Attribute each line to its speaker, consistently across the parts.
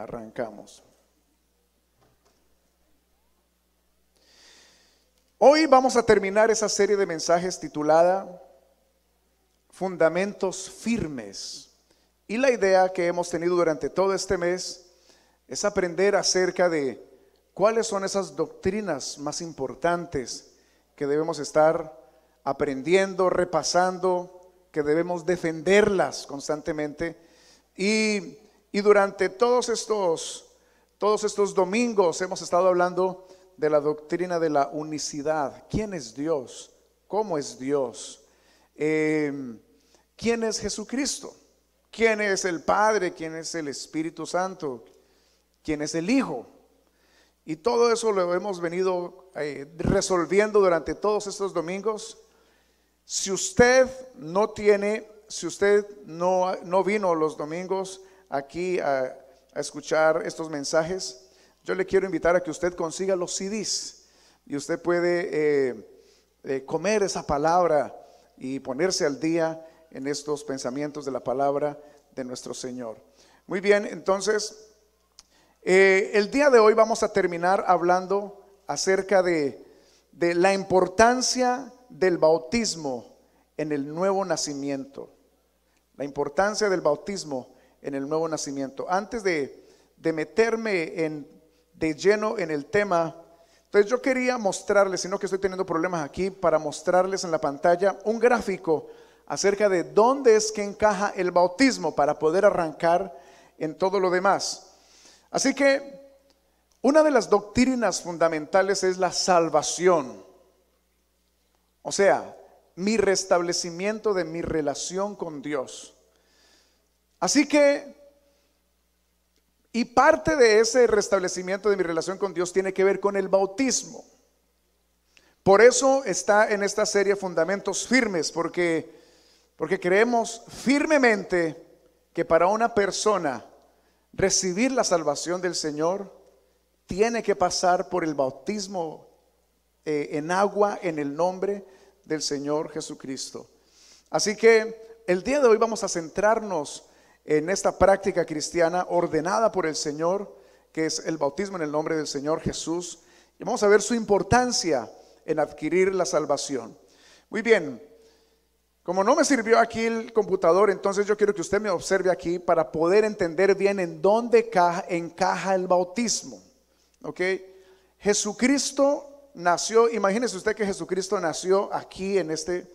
Speaker 1: Arrancamos. Hoy vamos a terminar esa serie de mensajes titulada Fundamentos firmes. Y la idea que hemos tenido durante todo este mes es aprender acerca de cuáles son esas doctrinas más importantes que debemos estar aprendiendo, repasando, que debemos defenderlas constantemente. Y y durante todos estos, todos estos domingos hemos estado hablando de la doctrina de la unicidad. ¿Quién es Dios? ¿Cómo es Dios? Em, ¿Quién es Jesucristo? ¿Quién es el Padre? ¿Quién es el Espíritu Santo? ¿Quién es el Hijo? Y todo eso lo hemos venido eh, resolviendo durante todos estos domingos. Si usted no tiene, si usted no, no vino los domingos, aquí a, escuchar estos mensajes, yo le quiero invitar a que usted consiga los CDs y usted puede eh, eh, comer esa palabra y ponerse al día en estos pensamientos de la palabra de nuestro Señor. Muy bien, entonces, eh, el día de hoy vamos a terminar hablando acerca de, de la importancia del bautismo en el nuevo nacimiento. La importancia del bautismo en el nuevo nacimiento. Antes de, meterme de lleno en el tema, entonces yo quería mostrarles, sino que estoy teniendo problemas aquí, para mostrarles en la pantalla un gráfico acerca de dónde es que encaja el bautismo para poder arrancar en todo lo demás. Así que una de las doctrinas fundamentales es la salvación. O sea, mi restablecimiento de mi relación con Dios. Así que, y parte de ese restablecimiento de mi relación con Dios tiene que ver con el bautismo. Por eso está en esta serie Fundamentos Firmes, porque, porque creemos firmemente que para una persona recibir la salvación del Señor tiene que pasar por el bautismo eh, en agua en el nombre del Señor Jesucristo. Así que el día de hoy vamos a centrarnos en esta práctica cristiana ordenada por el Señor, que es el bautismo en el nombre del Señor Jesús. Y vamos a ver su importancia en adquirir la salvación. Muy bien, como no me sirvió aquí el computador, entonces yo quiero que usted me observe aquí para poder entender bien en dónde encaja el bautismo. ¿Ok? Jesucristo nació, imagínese usted que Jesucristo nació aquí en este,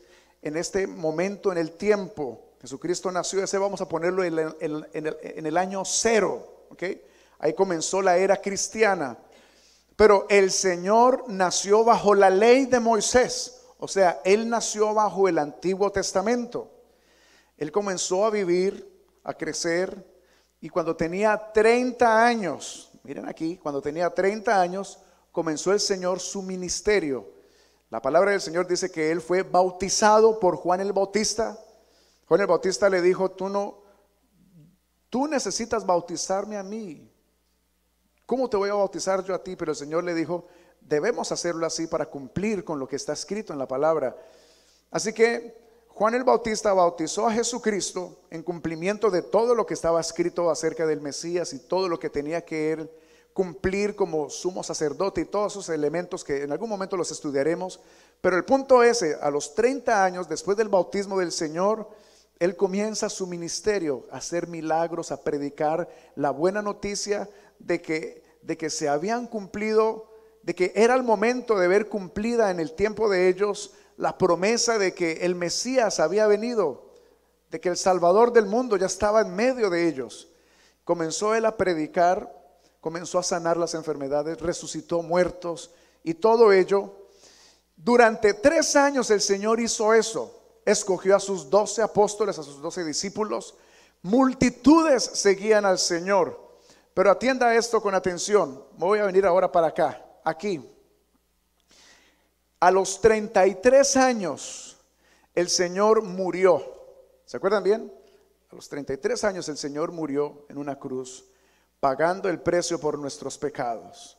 Speaker 1: en este momento, en el tiempo. Jesucristo nació, ese vamos a ponerlo en el, año cero, ¿ok? Ahí comenzó la era cristiana. Pero el Señor nació bajo la ley de Moisés, o sea, Él nació bajo el Antiguo Testamento. Él comenzó a vivir, a crecer, y cuando tenía 30 años, miren aquí, cuando tenía 30 años, comenzó el Señor su ministerio. La palabra del Señor dice que Él fue bautizado por Juan el Bautista, Juan el Bautista le dijo, tú no, tú necesitas bautizarme a mí. ¿Cómo te voy a bautizar yo a ti? Pero el Señor le dijo, debemos hacerlo así para cumplir con lo que está escrito en la palabra. Así que Juan el Bautista bautizó a Jesucristo en cumplimiento de todo lo que estaba escrito acerca del Mesías y todo lo que tenía que él cumplir como sumo sacerdote y todos esos elementos que en algún momento los estudiaremos. Pero el punto es, a los 30 años después del bautismo del Señor, él comienza su ministerio a hacer milagros, a predicar la buena noticia de que, de que se habían cumplido, de que era el momento de ver cumplida en el tiempo de ellos la promesa de que el Mesías había venido, de que el Salvador del mundo ya estaba en medio de ellos. Comenzó él a predicar, comenzó a sanar las enfermedades, resucitó muertos y todo ello. Durante tres años el Señor hizo eso escogió a sus doce apóstoles, a sus doce discípulos. Multitudes seguían al Señor. Pero atienda esto con atención. Me voy a venir ahora para acá, aquí. A los 33 años, el Señor murió. ¿Se acuerdan bien? A los 33 años el Señor murió en una cruz, pagando el precio por nuestros pecados.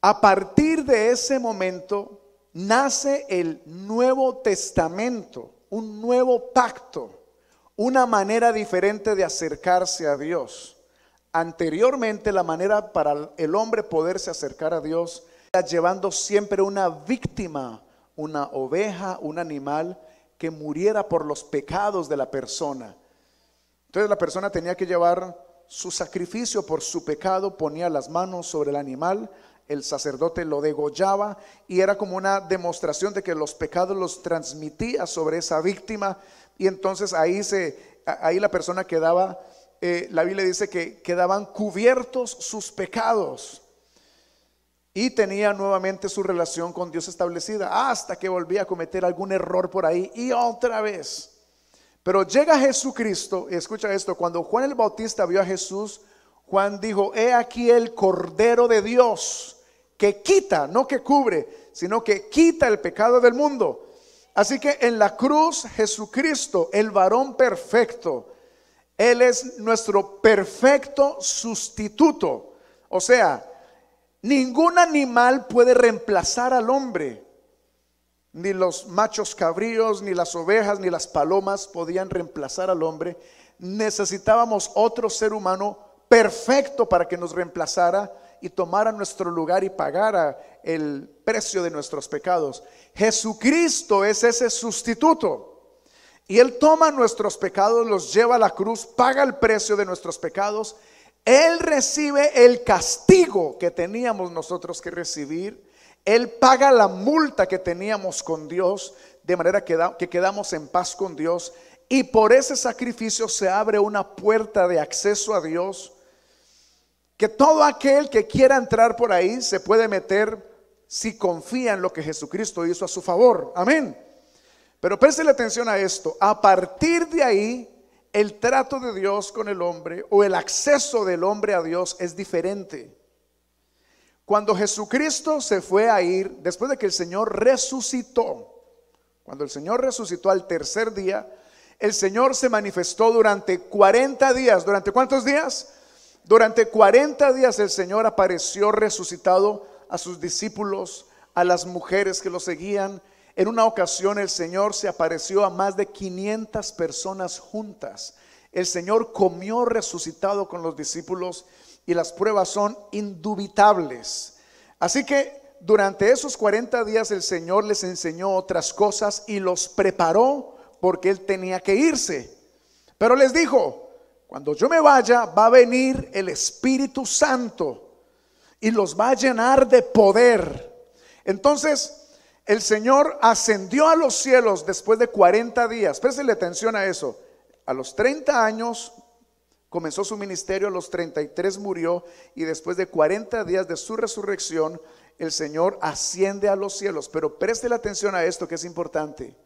Speaker 1: A partir de ese momento, nace el Nuevo Testamento, un nuevo pacto, una manera diferente de acercarse a Dios. Anteriormente la manera para el hombre poderse acercar a Dios era llevando siempre una víctima, una oveja, un animal que muriera por los pecados de la persona. Entonces la persona tenía que llevar su sacrificio por su pecado, ponía las manos sobre el animal, el sacerdote lo degollaba y era como una demostración de que los pecados los transmitía sobre esa víctima y entonces ahí, se, ahí la persona quedaba, eh, la Biblia dice que quedaban cubiertos sus pecados y tenía nuevamente su relación con Dios establecida hasta que volvía a cometer algún error por ahí y otra vez. Pero llega Jesucristo, escucha esto, cuando Juan el Bautista vio a Jesús, Juan dijo, he aquí el Cordero de Dios que quita, no que cubre, sino que quita el pecado del mundo. Así que en la cruz Jesucristo, el varón perfecto, Él es nuestro perfecto sustituto. O sea, ningún animal puede reemplazar al hombre. Ni los machos cabríos, ni las ovejas, ni las palomas podían reemplazar al hombre. Necesitábamos otro ser humano perfecto para que nos reemplazara y tomara nuestro lugar y pagara el precio de nuestros pecados. Jesucristo es ese sustituto. Y Él toma nuestros pecados, los lleva a la cruz, paga el precio de nuestros pecados. Él recibe el castigo que teníamos nosotros que recibir. Él paga la multa que teníamos con Dios, de manera que, que quedamos en paz con Dios. Y por ese sacrificio se abre una puerta de acceso a Dios que todo aquel que quiera entrar por ahí se puede meter si confía en lo que Jesucristo hizo a su favor. Amén. Pero preste atención a esto. A partir de ahí, el trato de Dios con el hombre o el acceso del hombre a Dios es diferente. Cuando Jesucristo se fue a ir, después de que el Señor resucitó, cuando el Señor resucitó al tercer día, el Señor se manifestó durante 40 días. ¿Durante cuántos días? Durante 40 días el Señor apareció resucitado a sus discípulos, a las mujeres que lo seguían. En una ocasión el Señor se apareció a más de 500 personas juntas. El Señor comió resucitado con los discípulos y las pruebas son indubitables. Así que durante esos 40 días el Señor les enseñó otras cosas y los preparó porque Él tenía que irse. Pero les dijo, cuando yo me vaya, va a venir el Espíritu Santo y los va a llenar de poder. Entonces, el Señor ascendió a los cielos después de 40 días. Préstele atención a eso. A los 30 años comenzó su ministerio, a los 33 murió y después de 40 días de su resurrección, el Señor asciende a los cielos. Pero preste atención a esto que es importante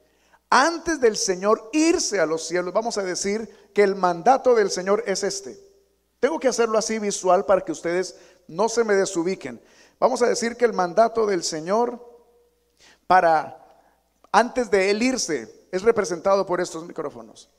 Speaker 1: antes del Señor irse a los cielos, vamos a decir que el mandato del Señor es este. Tengo que hacerlo así visual para que ustedes no se me desubiquen. Vamos a decir que el mandato del Señor para antes de él irse es representado por estos micrófonos.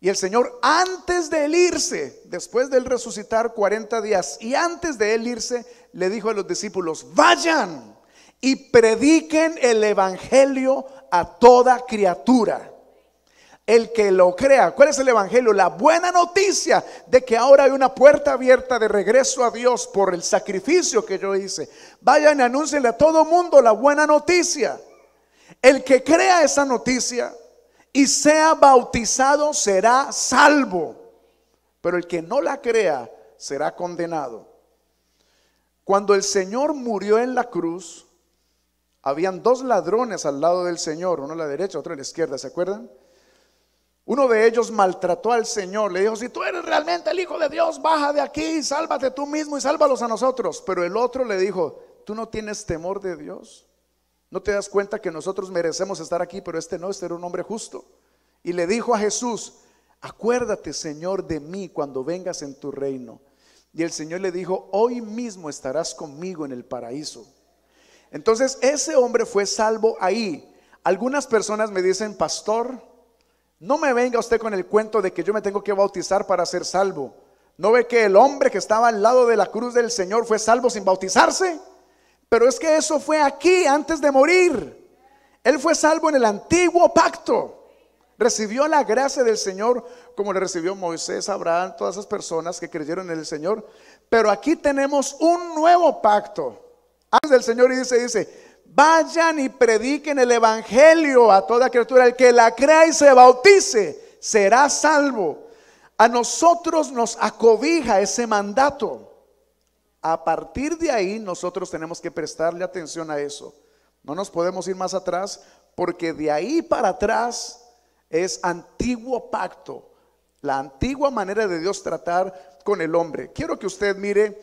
Speaker 1: Y el Señor antes de él irse, después de él resucitar 40 días y antes de él irse, le dijo a los discípulos, vayan y prediquen el Evangelio a toda criatura. El que lo crea, ¿cuál es el Evangelio? La buena noticia de que ahora hay una puerta abierta de regreso a Dios por el sacrificio que yo hice. Vayan y anúncienle a todo mundo la buena noticia. El que crea esa noticia y sea bautizado será salvo, pero el que no la crea será condenado. Cuando el Señor murió en la cruz, habían dos ladrones al lado del Señor, uno a la derecha, otro a la izquierda, ¿se acuerdan? Uno de ellos maltrató al Señor, le dijo, si tú eres realmente el Hijo de Dios, baja de aquí, sálvate tú mismo y sálvalos a nosotros. Pero el otro le dijo, tú no tienes temor de Dios, no te das cuenta que nosotros merecemos estar aquí, pero este no, este era un hombre justo. Y le dijo a Jesús, acuérdate Señor de mí cuando vengas en tu reino. Y el Señor le dijo, hoy mismo estarás conmigo en el paraíso. Entonces ese hombre fue salvo ahí. Algunas personas me dicen, pastor, no me venga usted con el cuento de que yo me tengo que bautizar para ser salvo. ¿No ve que el hombre que estaba al lado de la cruz del Señor fue salvo sin bautizarse? Pero es que eso fue aquí, antes de morir. Él fue salvo en el antiguo pacto. Recibió la gracia del Señor como le recibió Moisés, Abraham, todas esas personas que creyeron en el Señor. Pero aquí tenemos un nuevo pacto. Antes del Señor y dice, dice, vayan y prediquen el Evangelio a toda criatura. El que la crea y se bautice será salvo. A nosotros nos acobija ese mandato. A partir de ahí nosotros tenemos que prestarle atención a eso. No nos podemos ir más atrás porque de ahí para atrás es antiguo pacto, la antigua manera de Dios tratar con el hombre. Quiero que usted mire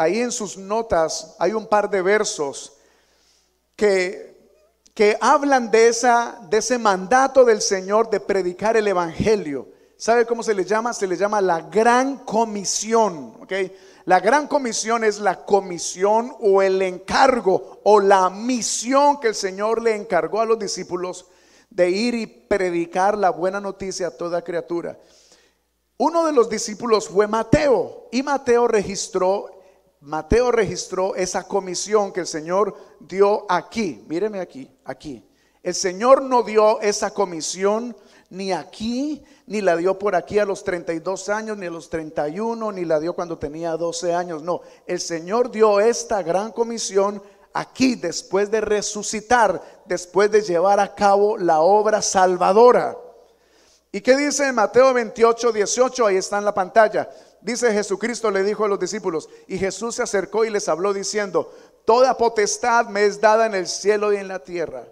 Speaker 1: ahí en sus notas hay un par de versos que, que hablan de, esa, de ese mandato del Señor de predicar el Evangelio. ¿Sabe cómo se le llama? Se le llama la gran comisión. La gran comisión es la comisión o el encargo o la misión que el Señor le encargó a los discípulos de ir y predicar la buena noticia a toda criatura. Uno de los discípulos fue Mateo y Mateo registró Mateo registró esa comisión que el Señor dio aquí. Míreme aquí, aquí. El Señor no dio esa comisión ni aquí, ni la dio por aquí a los 32 años, ni a los 31, ni la dio cuando tenía 12 años. No, el Señor dio esta gran comisión aquí después de resucitar, después de llevar a cabo la obra salvadora. ¿Y qué dice Mateo 28, 18? Ahí está en la pantalla dice Jesucristo le dijo a los discípulos, y Jesús se acercó y les habló diciendo, toda potestad me es dada en el cielo y en la tierra.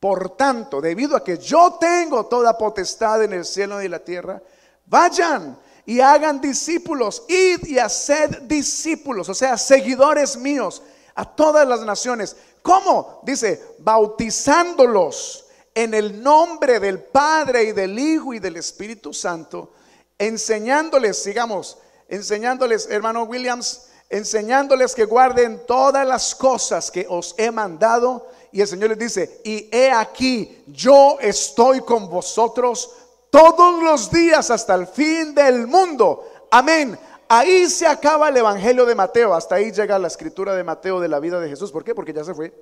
Speaker 1: Por tanto, debido a que yo tengo toda potestad en el cielo y en la tierra, vayan y hagan discípulos, id y haced discípulos, o sea, seguidores míos a todas las naciones. ¿Cómo? Dice, bautizándolos en el nombre del Padre y del Hijo y del Espíritu Santo enseñándoles, sigamos, enseñándoles, hermano Williams, enseñándoles que guarden todas las cosas que os he mandado. Y el Señor les dice, y he aquí, yo estoy con vosotros todos los días hasta el fin del mundo. Amén. Ahí se acaba el Evangelio de Mateo, hasta ahí llega la escritura de Mateo de la vida de Jesús. ¿Por qué? Porque ya se fue.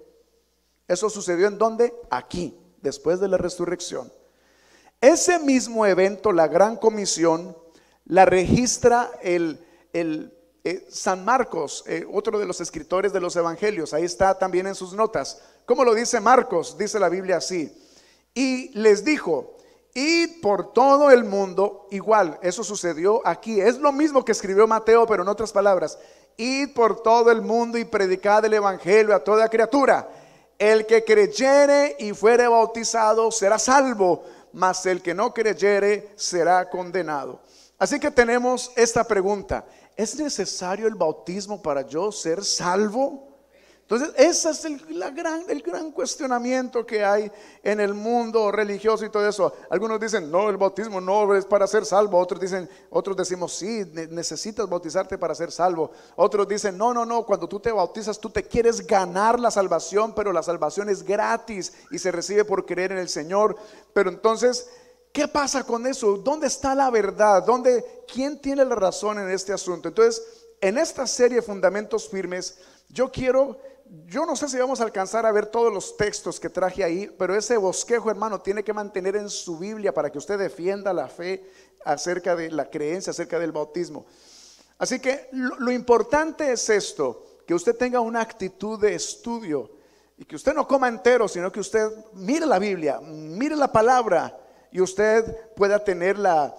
Speaker 1: Eso sucedió en donde? Aquí, después de la resurrección. Ese mismo evento, la gran comisión, la registra el, eh, San Marcos, eh, otro de los escritores de los evangelios. Ahí está también en sus notas. ¿Cómo lo dice Marcos? Dice la Biblia así. Y les dijo, id por todo el mundo, igual, eso sucedió aquí. Es lo mismo que escribió Mateo, pero en otras palabras. Id por todo el mundo y predicad el evangelio a toda criatura. El que creyere y fuere bautizado será salvo mas el que no creyere será condenado. Así que tenemos esta pregunta. ¿Es necesario el bautismo para yo ser salvo? Entonces, ese es el, la gran, el gran cuestionamiento que hay en el mundo religioso y todo eso. Algunos dicen, no, el bautismo no es para ser salvo. Otros dicen, otros decimos, sí, necesitas bautizarte para ser salvo. Otros dicen, no, no, no, cuando tú te bautizas, tú te quieres ganar la salvación, pero la salvación es gratis y se recibe por creer en el Señor. Pero entonces, ¿qué pasa con eso? ¿Dónde está la verdad? ¿Dónde, ¿Quién tiene la razón en este asunto? Entonces, en esta serie Fundamentos Firmes, yo quiero yo no sé si vamos a alcanzar a ver todos los textos que traje ahí, pero ese bosquejo, hermano, tiene que mantener en su Biblia para que usted defienda la fe acerca de la creencia, acerca del bautismo. Así que lo, importante es esto, que usted tenga una actitud de estudio y que usted no coma entero, sino que usted mire la Biblia, mire la palabra y usted pueda tener la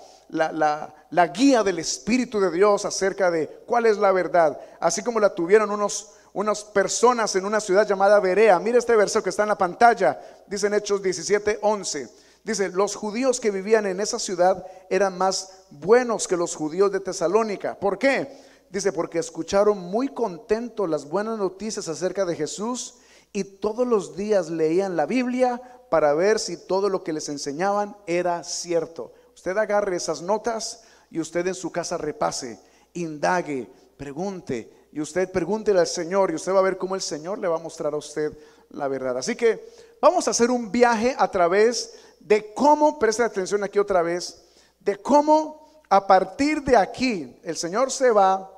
Speaker 1: guía del Espíritu de Dios acerca de cuál es la verdad, así como la tuvieron unos unas personas en una ciudad llamada Berea. Mira este verso que está en la pantalla, dice en Hechos 17, 11. Dice, los judíos que vivían en esa ciudad eran más buenos que los judíos de Tesalónica. ¿Por qué? Dice, porque escucharon muy contentos las buenas noticias acerca de Jesús y todos los días leían la Biblia para ver si todo lo que les enseñaban era cierto. Usted agarre esas notas y usted en su casa repase, indague, pregunte, y usted pregúntele al Señor y usted va a ver cómo el Señor le va a mostrar a usted la verdad. Así que vamos a hacer un viaje a través de cómo, preste atención aquí otra vez, de cómo a partir de aquí el Señor se va.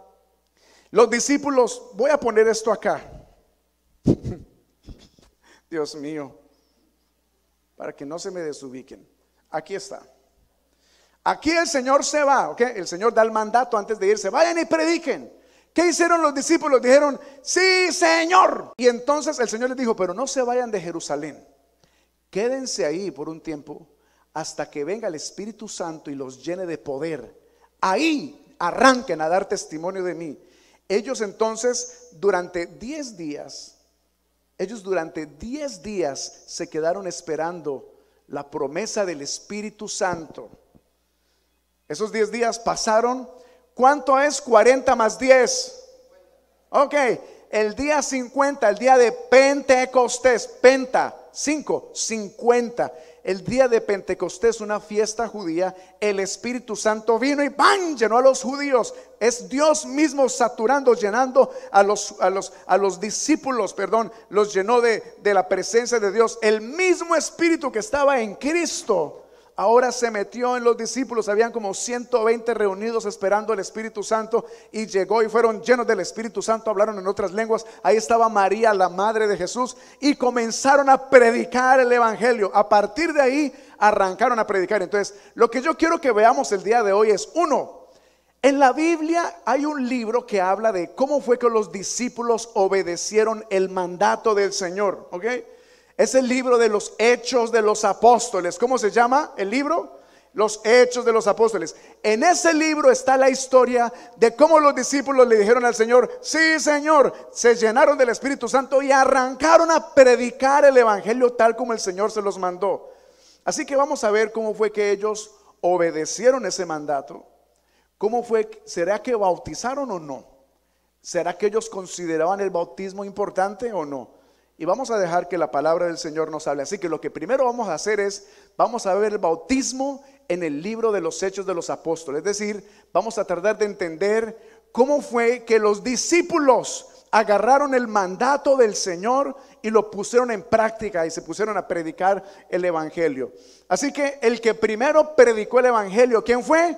Speaker 1: Los discípulos, voy a poner esto acá. Dios mío, para que no se me desubiquen. Aquí está. Aquí el Señor se va, ¿ok? El Señor da el mandato antes de irse. Vayan y prediquen. ¿Qué hicieron los discípulos? Dijeron, sí, Señor. Y entonces el Señor les dijo, pero no se vayan de Jerusalén. Quédense ahí por un tiempo hasta que venga el Espíritu Santo y los llene de poder. Ahí arranquen a dar testimonio de mí. Ellos entonces durante 10 días, ellos durante 10 días se quedaron esperando la promesa del Espíritu Santo. Esos 10 días pasaron ¿Cuánto es 40 más 10? Ok, el día 50, el día de Pentecostés, Penta, 5, 50. El día de Pentecostés, una fiesta judía, el Espíritu Santo vino y ¡pam! llenó a los judíos. Es Dios mismo saturando, llenando a los, a los, a los discípulos, perdón, los llenó de, de la presencia de Dios. El mismo Espíritu que estaba en Cristo Ahora se metió en los discípulos, habían como 120 reunidos esperando el Espíritu Santo y llegó y fueron llenos del Espíritu Santo, hablaron en otras lenguas. Ahí estaba María, la madre de Jesús, y comenzaron a predicar el Evangelio. A partir de ahí arrancaron a predicar. Entonces, lo que yo quiero que veamos el día de hoy es, uno, en la Biblia hay un libro que habla de cómo fue que los discípulos obedecieron el mandato del Señor, ¿ok? Es el libro de los hechos de los apóstoles. ¿Cómo se llama el libro? Los hechos de los apóstoles. En ese libro está la historia de cómo los discípulos le dijeron al Señor, sí Señor, se llenaron del Espíritu Santo y arrancaron a predicar el Evangelio tal como el Señor se los mandó. Así que vamos a ver cómo fue que ellos obedecieron ese mandato. ¿Cómo fue? ¿Será que bautizaron o no? ¿Será que ellos consideraban el bautismo importante o no? y vamos a dejar que la palabra del Señor nos hable. Así que lo que primero vamos a hacer es, vamos a ver el bautismo en el libro de los Hechos de los Apóstoles. Es decir, vamos a tratar de entender cómo fue que los discípulos agarraron el mandato del Señor y lo pusieron en práctica y se pusieron a predicar el Evangelio. Así que el que primero predicó el Evangelio, ¿quién fue?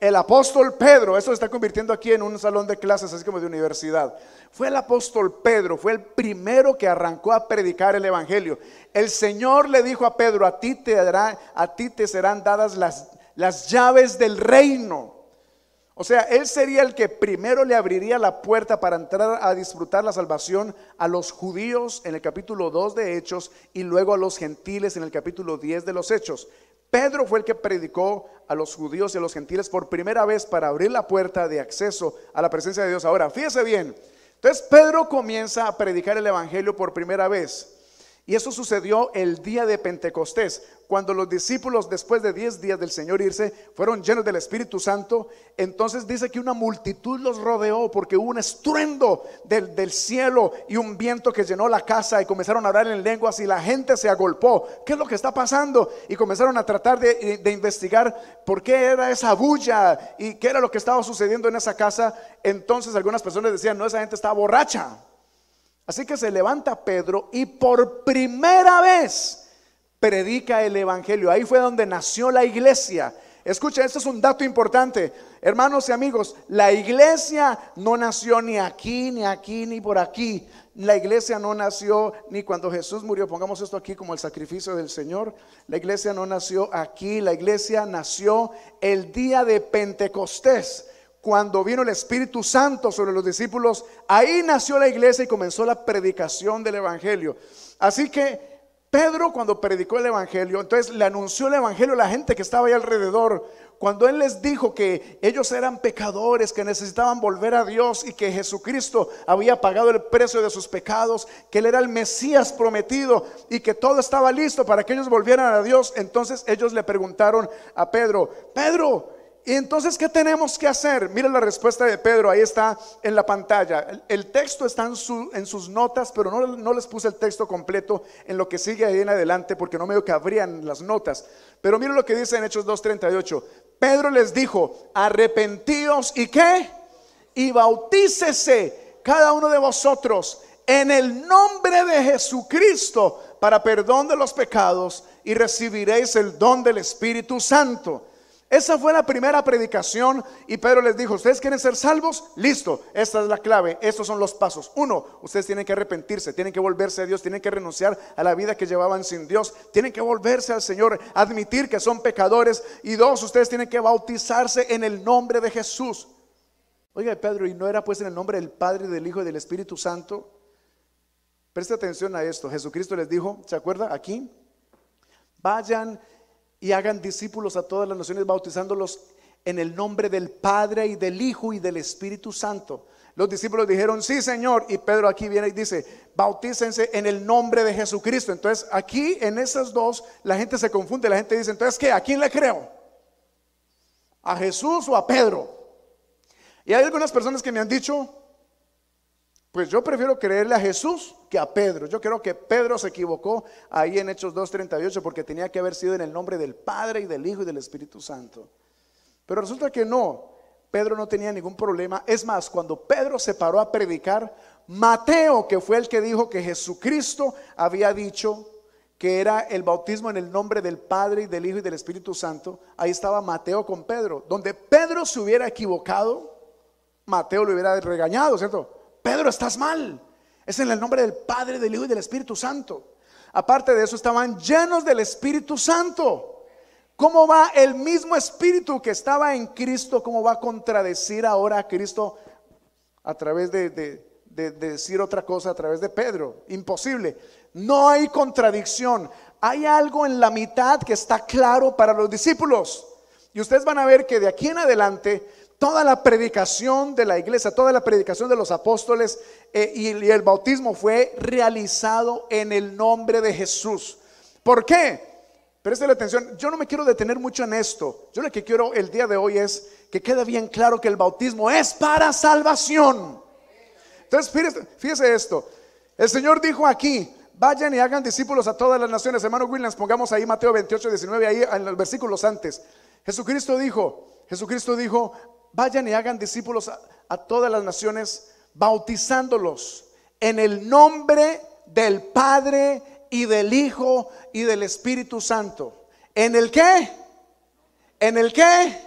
Speaker 1: el apóstol Pedro, eso se está convirtiendo aquí en un salón de clases, así como de universidad. Fue el apóstol Pedro, fue el primero que arrancó a predicar el evangelio. El Señor le dijo a Pedro, a ti te, dará, a ti te serán dadas las, las llaves del reino. O sea, él sería el que primero le abriría la puerta para entrar a disfrutar la salvación a los judíos en el capítulo 2 de Hechos y luego a los gentiles en el capítulo 10 de los Hechos. Pedro fue el que predicó a los judíos y a los gentiles por primera vez para abrir la puerta de acceso a la presencia de Dios. Ahora, fíjese bien. Entonces Pedro comienza a predicar el Evangelio por primera vez. Y eso sucedió el día de Pentecostés cuando los discípulos después de 10 días del Señor irse fueron llenos del Espíritu Santo, entonces dice que una multitud los rodeó porque hubo un estruendo del, cielo y un viento que llenó la casa y comenzaron a hablar en lenguas y la gente se agolpó. ¿Qué es lo que está pasando? Y comenzaron a tratar de, de investigar por qué era esa bulla y qué era lo que estaba sucediendo en esa casa. Entonces algunas personas decían, no, esa gente está borracha. Así que se levanta Pedro y por primera vez predica el Evangelio. Ahí fue donde nació la iglesia. Escucha, esto es un dato importante. Hermanos y amigos, la iglesia no nació ni aquí, ni aquí, ni por aquí. La iglesia no nació ni cuando Jesús murió. Pongamos esto aquí como el sacrificio del Señor. La iglesia no nació aquí. La iglesia nació el día de Pentecostés, cuando vino el Espíritu Santo sobre los discípulos. Ahí nació la iglesia y comenzó la predicación del Evangelio. Así que Pedro cuando predicó el Evangelio, entonces le anunció el Evangelio a la gente que estaba ahí alrededor, cuando él les dijo que ellos eran pecadores, que necesitaban volver a Dios y que Jesucristo había pagado el precio de sus pecados, que él era el Mesías prometido y que todo estaba listo para que ellos volvieran a Dios, entonces ellos le preguntaron a Pedro, Pedro, ¿Y entonces qué tenemos que hacer? Mira la respuesta de Pedro, ahí está en la pantalla. El, texto está en, sus notas, pero no, les puse el texto completo en lo que sigue ahí en adelante porque no me abrían las notas. Pero mira lo que dice en Hechos 2.38. Pedro les dijo, arrepentíos y qué? Y bautícese cada uno de vosotros en el nombre de Jesucristo para perdón de los pecados y recibiréis el don del Espíritu Santo. Esa fue la primera predicación y Pedro les dijo, ¿ustedes quieren ser salvos? Listo, esta es la clave, estos son los pasos. Uno, ustedes tienen que arrepentirse, tienen que volverse a Dios, tienen que renunciar a la vida que llevaban sin Dios, tienen que volverse al Señor, admitir que son pecadores. Y dos, ustedes tienen que bautizarse en el nombre de Jesús. Oiga, Pedro, ¿y no era pues en el nombre del Padre, del Hijo y del Espíritu Santo? Preste atención a esto. Jesucristo les dijo, ¿se acuerda? Aquí, vayan y hagan discípulos a todas las naciones bautizándolos en el nombre del Padre y del Hijo y del Espíritu Santo. Los discípulos dijeron, sí Señor, y Pedro aquí viene y dice, bautícense en el nombre de Jesucristo. Entonces aquí en esas dos la gente se confunde, la gente dice, entonces ¿qué? ¿A quién le creo? ¿A Jesús o a Pedro? Y hay algunas personas que me han dicho, pues yo prefiero creerle a Jesús que a Pedro. Yo creo que Pedro se equivocó ahí en Hechos 2.38 porque tenía que haber sido en el nombre del Padre y del Hijo y del Espíritu Santo. Pero resulta que no, Pedro no tenía ningún problema. Es más, cuando Pedro se paró a predicar, Mateo, que fue el que dijo que Jesucristo había dicho que era el bautismo en el nombre del Padre y del Hijo y del Espíritu Santo, ahí estaba Mateo con Pedro. Donde Pedro se hubiera equivocado, Mateo lo hubiera regañado, ¿cierto? Pedro, estás mal. Es en el nombre del Padre, del Hijo y del Espíritu Santo. Aparte de eso, estaban llenos del Espíritu Santo. ¿Cómo va el mismo espíritu que estaba en Cristo? ¿Cómo va a contradecir ahora a Cristo a través de, de, decir otra cosa a través de Pedro? Imposible. No hay contradicción. Hay algo en la mitad que está claro para los discípulos. Y ustedes van a ver que de aquí en adelante Toda la predicación de la iglesia, toda la predicación de los apóstoles eh, y, el bautismo fue realizado en el nombre de Jesús. ¿Por qué? la atención, yo no me quiero detener mucho en esto. Yo lo que quiero el día de hoy es que quede bien claro que el bautismo es para salvación. Entonces, fíjese, esto. El Señor dijo aquí, vayan y hagan discípulos a todas las naciones. Hermano Williams, pongamos ahí Mateo 28, 19, ahí en los versículos antes. Jesucristo dijo, Jesucristo dijo, vayan y hagan discípulos a, todas las naciones, bautizándolos en el nombre del Padre y del Hijo y del Espíritu Santo. ¿En el qué? ¿En el qué?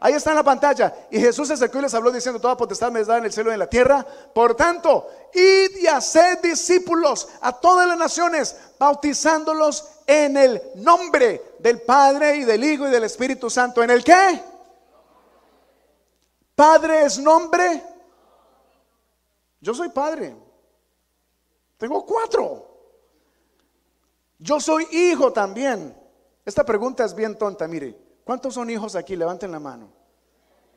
Speaker 1: Ahí está en la pantalla. Y Jesús se acercó y les habló diciendo, toda potestad me es dada en el cielo y en la tierra. Por tanto, id y haced discípulos a todas las naciones, bautizándolos en el nombre del Padre y del Hijo y del Espíritu Santo. ¿En el qué? Padre es nombre. Yo soy padre. Tengo cuatro. Yo soy hijo también. Esta pregunta es bien tonta, mire. ¿Cuántos son hijos aquí? Levanten la mano.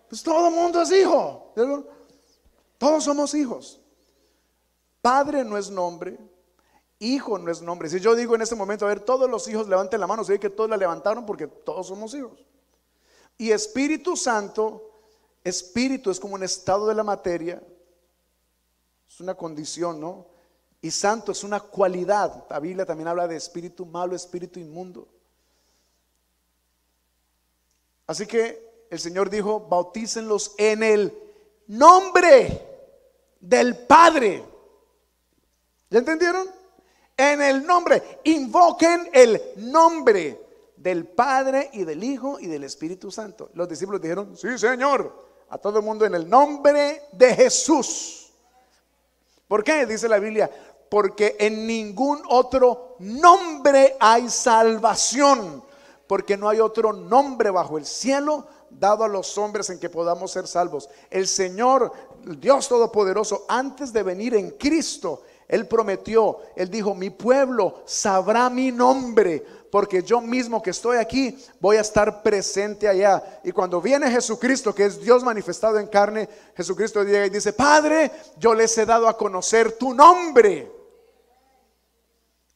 Speaker 1: Pues todo el mundo es hijo. Todos somos hijos. Padre no es nombre. Hijo no es nombre. Si yo digo en este momento, a ver, todos los hijos levanten la mano, se ve que todos la levantaron porque todos somos hijos. Y Espíritu Santo Espíritu es como un estado de la materia, es una condición, ¿no? Y santo es una cualidad. La Biblia también habla de espíritu malo, espíritu inmundo. Así que el Señor dijo, bautícenlos en el nombre del Padre. ¿Ya entendieron? En el nombre, invoquen el nombre del Padre y del Hijo y del Espíritu Santo. Los discípulos dijeron, sí, Señor a todo el mundo en el nombre de Jesús. ¿Por qué? Dice la Biblia, porque en ningún otro nombre hay salvación, porque no hay otro nombre bajo el cielo dado a los hombres en que podamos ser salvos. El Señor, Dios Todopoderoso, antes de venir en Cristo, Él prometió, Él dijo, mi pueblo sabrá mi nombre porque yo mismo que estoy aquí voy a estar presente allá. Y cuando viene Jesucristo, que es Dios manifestado en carne, Jesucristo llega y dice, Padre, yo les he dado a conocer tu nombre.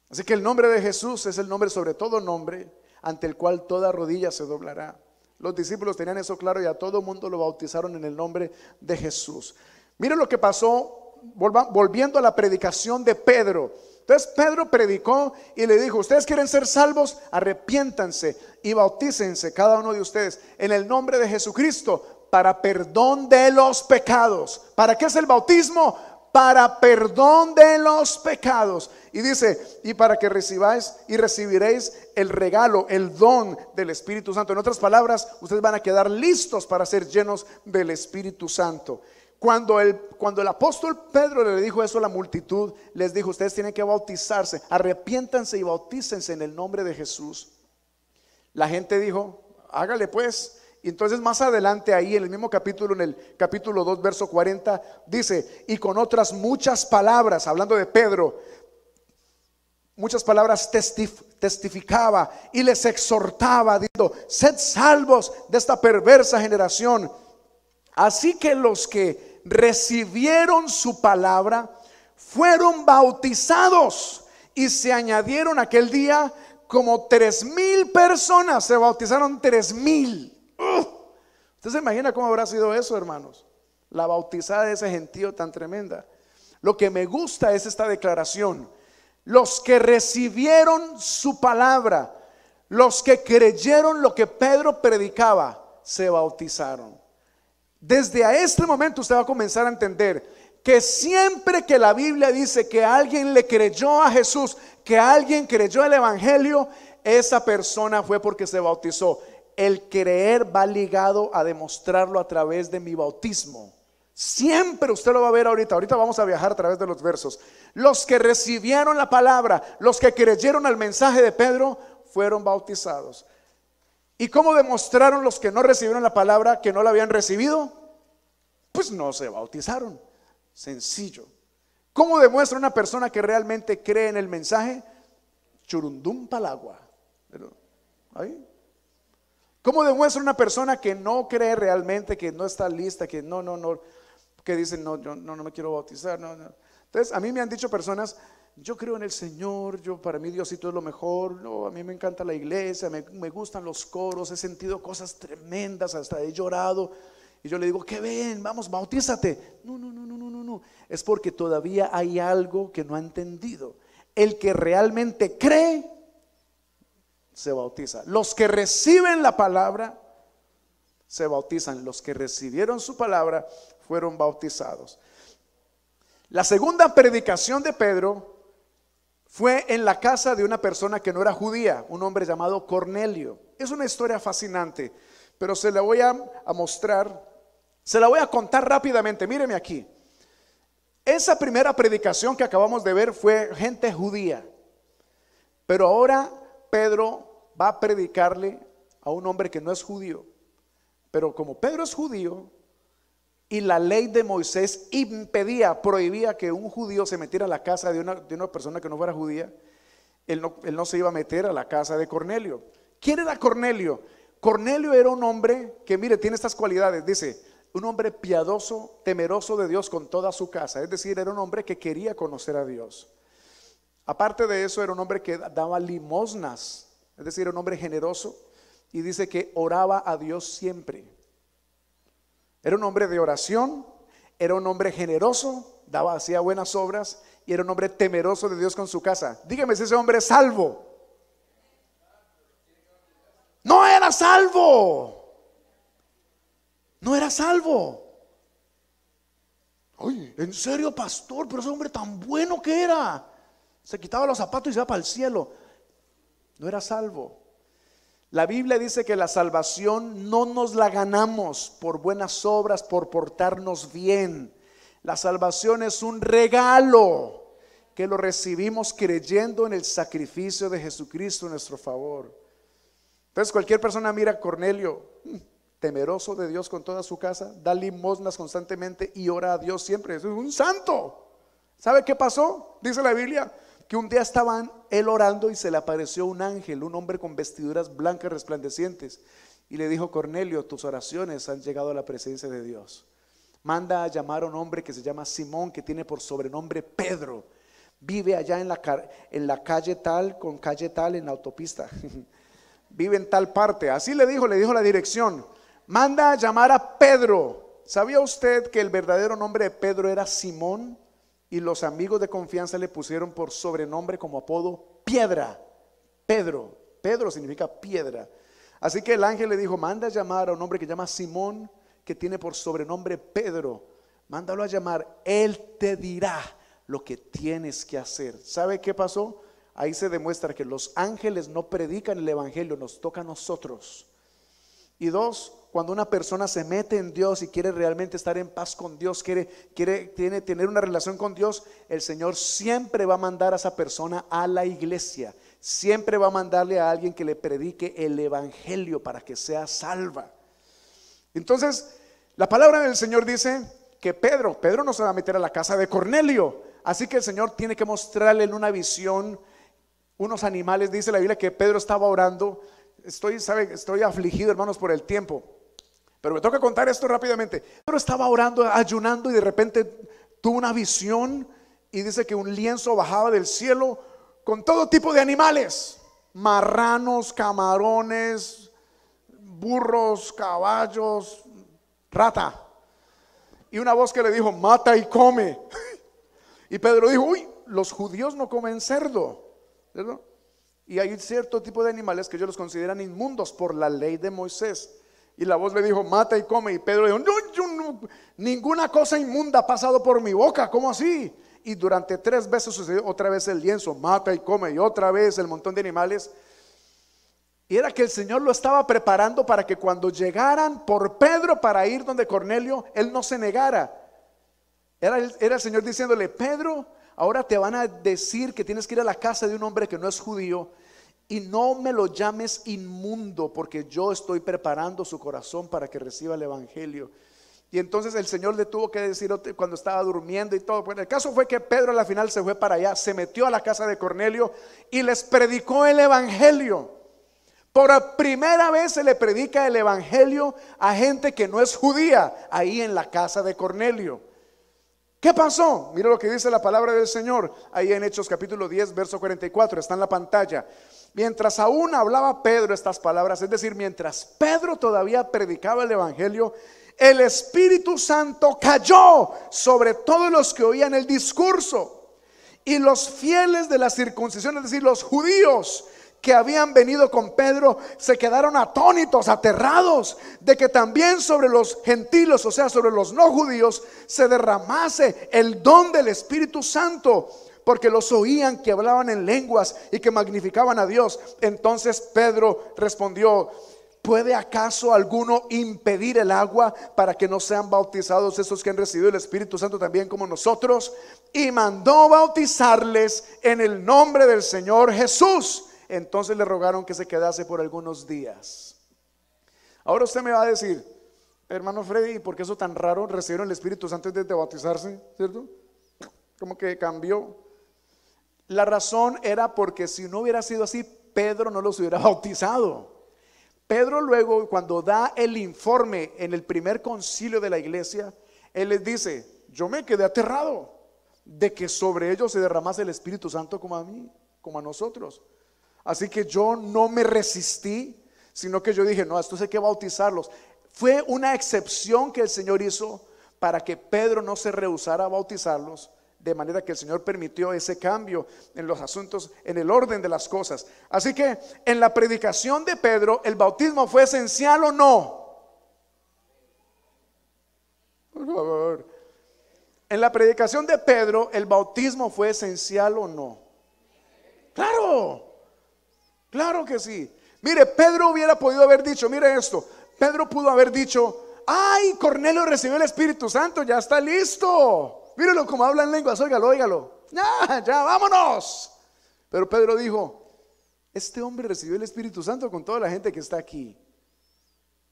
Speaker 1: Así que el nombre de Jesús es el nombre sobre todo nombre ante el cual toda rodilla se doblará. Los discípulos tenían eso claro y a todo mundo lo bautizaron en el nombre de Jesús. Miren lo que pasó volviendo a la predicación de Pedro. Entonces Pedro predicó y le dijo, ustedes quieren ser salvos, arrepiéntanse y bautícense cada uno de ustedes en el nombre de Jesucristo para perdón de los pecados. ¿Para qué es el bautismo? Para perdón de los pecados. Y dice, y para que recibáis y recibiréis el regalo, el don del Espíritu Santo. En otras palabras, ustedes van a quedar listos para ser llenos del Espíritu Santo. Cuando el, cuando el apóstol Pedro le dijo eso a la multitud, les dijo, ustedes tienen que bautizarse, arrepiéntanse y bautícense en el nombre de Jesús. La gente dijo, hágale pues. Y entonces más adelante ahí en el mismo capítulo, en el capítulo 2, verso 40, dice, y con otras muchas palabras, hablando de Pedro, muchas palabras testificaba y les exhortaba, diciendo, sed salvos de esta perversa generación. Así que los que recibieron su palabra, fueron bautizados y se añadieron aquel día como tres mil personas, se bautizaron tres mil. Usted se imagina cómo habrá sido eso, hermanos, la bautizada de ese gentío tan tremenda. Lo que me gusta es esta declaración. Los que recibieron su palabra, los que creyeron lo que Pedro predicaba, se bautizaron. Desde a este momento usted va a comenzar a entender que siempre que la Biblia dice que alguien le creyó a Jesús, que alguien creyó el Evangelio, esa persona fue porque se bautizó. El creer va ligado a demostrarlo a través de mi bautismo. Siempre usted lo va a ver ahorita. Ahorita vamos a viajar a través de los versos. Los que recibieron la palabra, los que creyeron al mensaje de Pedro, fueron bautizados. ¿Y cómo demostraron los que no recibieron la palabra que no la habían recibido? Pues no se bautizaron. Sencillo. ¿Cómo demuestra una persona que realmente cree en el mensaje? Churundum palagua. ¿Ahí? ¿Cómo demuestra una persona que no cree realmente, que no está lista, que no, no, no, que dice, no, yo no, no me quiero bautizar? Entonces, a mí me han dicho personas, yo creo en el Señor, yo para mí Diosito es lo mejor, no, a mí me encanta la iglesia, me, gustan los coros, he sentido cosas tremendas, hasta he llorado. Y yo le digo, que ven, vamos, bautízate. No, no, no, no, no, no, no. Es porque todavía hay algo que no ha entendido. El que realmente cree, se bautiza. Los que reciben la palabra, se bautizan. Los que recibieron su palabra, fueron bautizados. La segunda predicación de Pedro fue en la casa de una persona que no era judía, un hombre llamado Cornelio. Es una historia fascinante, pero se la voy a, mostrar, se la voy a contar rápidamente. Míreme aquí. Esa primera predicación que acabamos de ver fue gente judía, pero ahora Pedro va a predicarle a un hombre que no es judío. Pero como Pedro es judío, y la ley de Moisés impedía, prohibía que un judío se metiera a la casa de una, de una persona que no fuera judía. Él no, él no se iba a meter a la casa de Cornelio. ¿Quién era Cornelio? Cornelio era un hombre que, mire, tiene estas cualidades. Dice, un hombre piadoso, temeroso de Dios con toda su casa. Es decir, era un hombre que quería conocer a Dios. Aparte de eso, era un hombre que daba limosnas. Es decir, era un hombre generoso. Y dice que oraba a Dios siempre. Era un hombre de oración, era un hombre generoso, daba, hacía buenas obras y era un hombre temeroso de Dios con su casa. Dígame si ese hombre es salvo. No era salvo. No era salvo. Ay, en serio, pastor, pero ese hombre tan bueno que era. Se quitaba los zapatos y se iba para el cielo. No era salvo. La Biblia dice que la salvación no nos la ganamos por buenas obras, por portarnos bien. La salvación es un regalo que lo recibimos creyendo en el sacrificio de Jesucristo en nuestro favor. Entonces cualquier persona mira a Cornelio, mm, temeroso de Dios con toda su casa, da limosnas constantemente y ora a Dios siempre. Es un santo. ¿Sabe qué pasó? Dice la Biblia que un día estaban él orando y se le apareció un ángel, un hombre con vestiduras blancas resplandecientes, y le dijo, Cornelio, tus oraciones han llegado a la presencia de Dios. Manda a llamar a un hombre que se llama Simón, que tiene por sobrenombre Pedro. Vive allá en la, en la calle tal, con calle tal, en la autopista. Vive en tal parte. Así le dijo, le dijo la dirección. Manda a llamar a Pedro. ¿Sabía usted que el verdadero nombre de Pedro era Simón? Y los amigos de confianza le pusieron por sobrenombre como apodo Piedra, Pedro. Pedro significa piedra. Así que el ángel le dijo, manda a llamar a un hombre que llama Simón, que tiene por sobrenombre Pedro. Mándalo a llamar, él te dirá lo que tienes que hacer. ¿Sabe qué pasó? Ahí se demuestra que los ángeles no predican el Evangelio, nos toca a nosotros. Y dos, cuando una persona se mete en Dios y quiere realmente estar en paz con Dios, quiere, quiere tiene, tener una relación con Dios, el Señor siempre va a mandar a esa persona a la iglesia. Siempre va a mandarle a alguien que le predique el Evangelio para que sea salva. Entonces, la palabra del Señor dice que Pedro, Pedro no se va a meter a la casa de Cornelio. Así que el Señor tiene que mostrarle en una visión unos animales. Dice la Biblia que Pedro estaba orando estoy, ¿sabe? estoy afligido, hermanos, por el tiempo. Pero me toca contar esto rápidamente. Pedro estaba orando, ayunando y de repente tuvo una visión y dice que un lienzo bajaba del cielo con todo tipo de animales, marranos, camarones, burros, caballos, rata. Y una voz que le dijo, mata y come. Y Pedro dijo, uy, los judíos no comen cerdo. ¿verdad? Y hay cierto tipo de animales que ellos los consideran inmundos por la ley de Moisés. Y la voz le dijo, mata y come. Y Pedro dijo, no, ninguna cosa inmunda ha pasado por mi boca, ¿cómo así? Y durante tres veces sucedió otra vez el lienzo, mata y come, y otra vez el montón de animales. Y era que el Señor lo estaba preparando para que cuando llegaran por Pedro para ir donde Cornelio, él no se negara. era el Señor diciéndole, Pedro, ahora te van a decir que tienes que ir a la casa de un hombre que no es judío y no me lo llames inmundo, porque yo estoy preparando su corazón para que reciba el Evangelio. Y entonces el Señor le tuvo que decir cuando estaba durmiendo y todo. Bueno, el caso fue que Pedro a la final se fue para allá, se metió a la casa de Cornelio y les predicó el Evangelio. Por primera vez se le predica el Evangelio a gente que no es judía, ahí en la casa de Cornelio. ¿Qué pasó? Mira lo que dice la palabra del Señor ahí en Hechos capítulo 10, verso 44, está en la pantalla. Mientras aún hablaba Pedro estas palabras, es decir, mientras Pedro todavía predicaba el Evangelio, el Espíritu Santo cayó sobre todos los que oían el discurso. Y los fieles de la circuncisión, es decir, los judíos que habían venido con Pedro, se quedaron atónitos, aterrados, de que también sobre los gentiles, o sea, sobre los no judíos, se derramase el don del Espíritu Santo porque los oían que hablaban en lenguas y que magnificaban a Dios. Entonces Pedro respondió, ¿Puede acaso alguno impedir el agua para que no sean bautizados esos que han recibido el Espíritu Santo también como nosotros? Y mandó bautizarles en el nombre del Señor Jesús. Entonces le rogaron que se quedase por algunos días. Ahora usted me va a decir, hermano Freddy, ¿por qué eso tan raro? Recibieron el Espíritu Santo antes de bautizarse, ¿cierto? Como que cambió. La razón era porque si no hubiera sido así, Pedro no los hubiera bautizado. Pedro luego, cuando da el informe en el primer concilio de la iglesia, él les dice, yo me quedé aterrado de que sobre ellos se derramase el Espíritu Santo como a mí, como a nosotros. Así que yo no me resistí, sino que yo dije, no, esto sé que bautizarlos. Fue una excepción que el Señor hizo para que Pedro no se rehusara a bautizarlos de manera que el Señor permitió ese cambio en los asuntos, en el orden de las cosas. Así que en la predicación de Pedro, ¿el bautismo fue esencial o no? Por favor. En la predicación de Pedro, ¿el bautismo fue esencial o no? Claro, claro que sí. Mire, Pedro hubiera podido haber dicho, mire esto, Pedro pudo haber dicho, ay, Cornelio recibió el Espíritu Santo, ya está listo. Mírenlo como hablan lenguas, óigalo, óigalo. Ya, ya, vámonos. Pero Pedro dijo, este hombre recibió el Espíritu Santo con toda la gente que está aquí.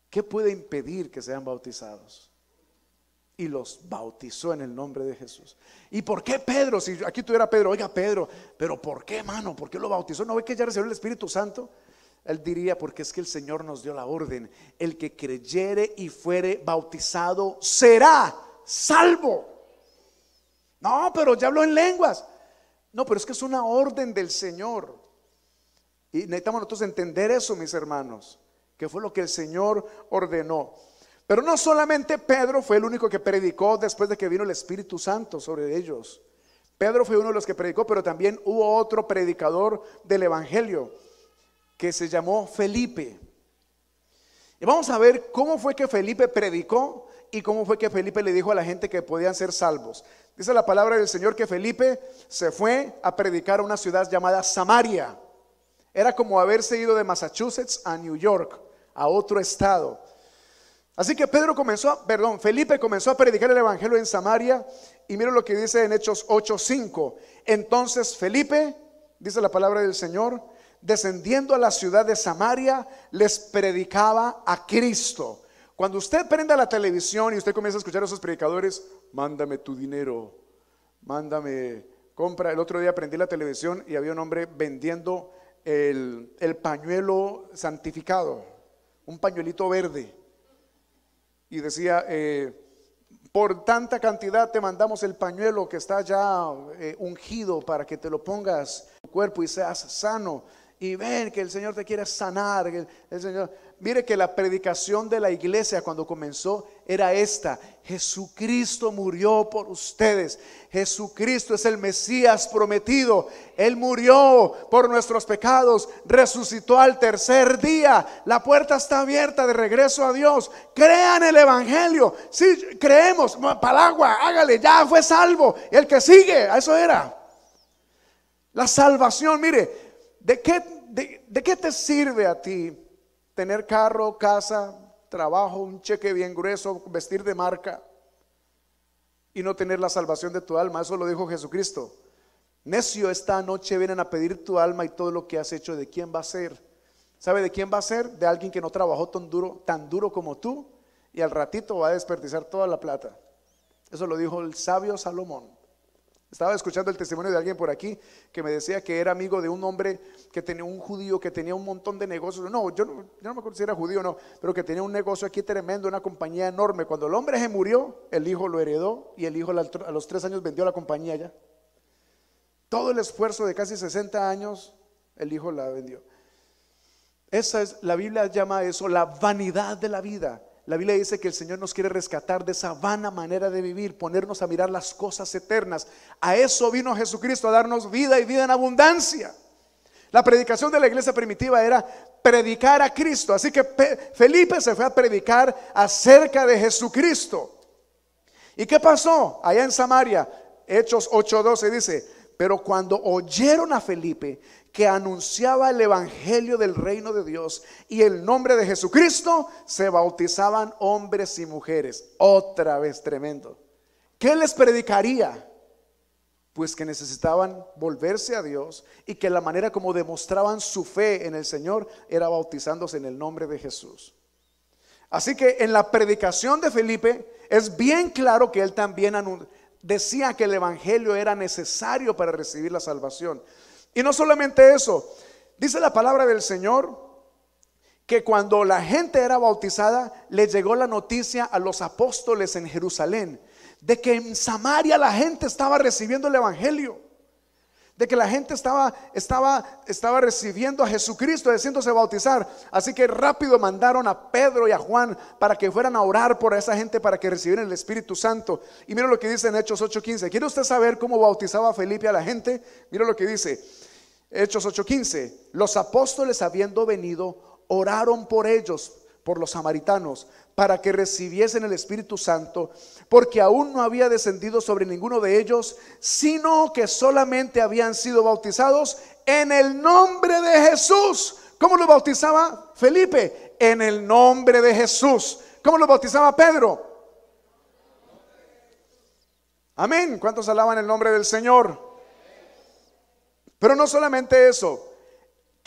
Speaker 1: ¿Qué puede impedir que sean bautizados? Y los bautizó en el nombre de Jesús. ¿Y por qué Pedro? Si aquí tuviera Pedro, oiga Pedro, pero ¿por qué, mano? ¿Por qué lo bautizó? ¿No ve que ya recibió el Espíritu Santo? Él diría, porque es que el Señor nos dio la orden. El que creyere y fuere bautizado será salvo. No, pero ya habló en lenguas. No, pero es que es una orden del Señor. Y necesitamos nosotros entender eso, mis hermanos, que fue lo que el Señor ordenó. Pero no solamente Pedro fue el único que predicó después de que vino el Espíritu Santo sobre ellos. Pedro fue uno de los que predicó, pero también hubo otro predicador del Evangelio que se llamó Felipe. Y vamos a ver cómo fue que Felipe predicó y cómo fue que Felipe le dijo a la gente que podían ser salvos. Dice la palabra del Señor que Felipe se fue a predicar a una ciudad llamada Samaria. Era como haberse ido de Massachusetts a New York, a otro estado. Así que Pedro comenzó, perdón, Felipe comenzó a predicar el evangelio en Samaria y mira lo que dice en Hechos 8:5. Entonces Felipe, dice la palabra del Señor, descendiendo a la ciudad de Samaria, les predicaba a Cristo. Cuando usted prenda la televisión y usted comienza a escuchar a esos predicadores, mándame tu dinero, mándame, compra. El otro día prendí la televisión y había un hombre vendiendo el, pañuelo santificado, un pañuelito verde. Y decía, eh, por tanta cantidad te mandamos el pañuelo que está ya eh, ungido para que te lo pongas en tu cuerpo y seas sano. Y ven que el Señor te quiere sanar. el Señor, Mire que la predicación de la iglesia cuando comenzó era esta. Jesucristo murió por ustedes. Jesucristo es el Mesías prometido. Él murió por nuestros pecados. Resucitó al tercer día. La puerta está abierta de regreso a Dios. Crean el Evangelio. Si sí, creemos, palagua, hágale, ya fue salvo. El que sigue, eso era. La salvación, mire, ¿de qué, de qué te sirve a ti? tener carro, casa, trabajo, un cheque bien grueso, vestir de marca y no tener la salvación de tu alma. Eso lo dijo Jesucristo. Necio, esta noche vienen a pedir tu alma y todo lo que has hecho, ¿de quién va a ser? ¿Sabe de quién va a ser? De alguien que no trabajó tan duro, tan duro como tú y al ratito va a desperdiciar toda la plata. Eso lo dijo el sabio Salomón. Estaba escuchando el testimonio de alguien por aquí que me decía que era amigo de un hombre que tenía un judío, que tenía un montón de negocios. No, yo no, me acuerdo si era judío o no, pero que tenía un negocio aquí tremendo, una compañía enorme. Cuando el hombre se murió, el hijo lo heredó y el hijo a los tres años vendió la compañía ya. Todo el esfuerzo de casi 60 años, el hijo la vendió. Esa es, la Biblia llama eso la vanidad de la vida la Biblia dice que el Señor nos quiere rescatar de esa vana manera de vivir, ponernos a mirar las cosas eternas. A eso vino Jesucristo, a darnos vida y vida en abundancia. La predicación de la iglesia primitiva era predicar a Cristo. Así que Felipe se fue a predicar acerca de Jesucristo. ¿Y qué pasó allá en Samaria? Hechos 8:12 dice, pero cuando oyeron a Felipe que anunciaba el evangelio del reino de Dios y el nombre de Jesucristo, se bautizaban hombres y mujeres. Otra vez tremendo. ¿Qué les predicaría? Pues que necesitaban volverse a Dios y que la manera como demostraban su fe en el Señor era bautizándose en el nombre de Jesús. Así que en la predicación de Felipe es bien claro que él también decía que el Evangelio era necesario para recibir la salvación. Y no solamente eso, dice la palabra del Señor que cuando la gente era bautizada, le llegó la noticia a los apóstoles en Jerusalén de que en Samaria la gente estaba recibiendo el Evangelio de que la gente estaba, estaba, estaba recibiendo a Jesucristo, haciéndose bautizar. Así que rápido mandaron a Pedro y a Juan para que fueran a orar por esa gente para que recibieran el Espíritu Santo. Y mira lo que dice en Hechos 8:15. ¿Quiere usted saber cómo bautizaba a Felipe a la gente? Mira lo que dice. Hechos 8:15. Los apóstoles habiendo venido, oraron por ellos, por los samaritanos, para que recibiesen el Espíritu Santo, porque aún no había descendido sobre ninguno de ellos, sino que solamente habían sido bautizados en el nombre de Jesús. ¿Cómo lo bautizaba Felipe? En el nombre de Jesús. ¿Cómo lo bautizaba Pedro? Amén. ¿Cuántos alaban el nombre del Señor? Pero no solamente eso.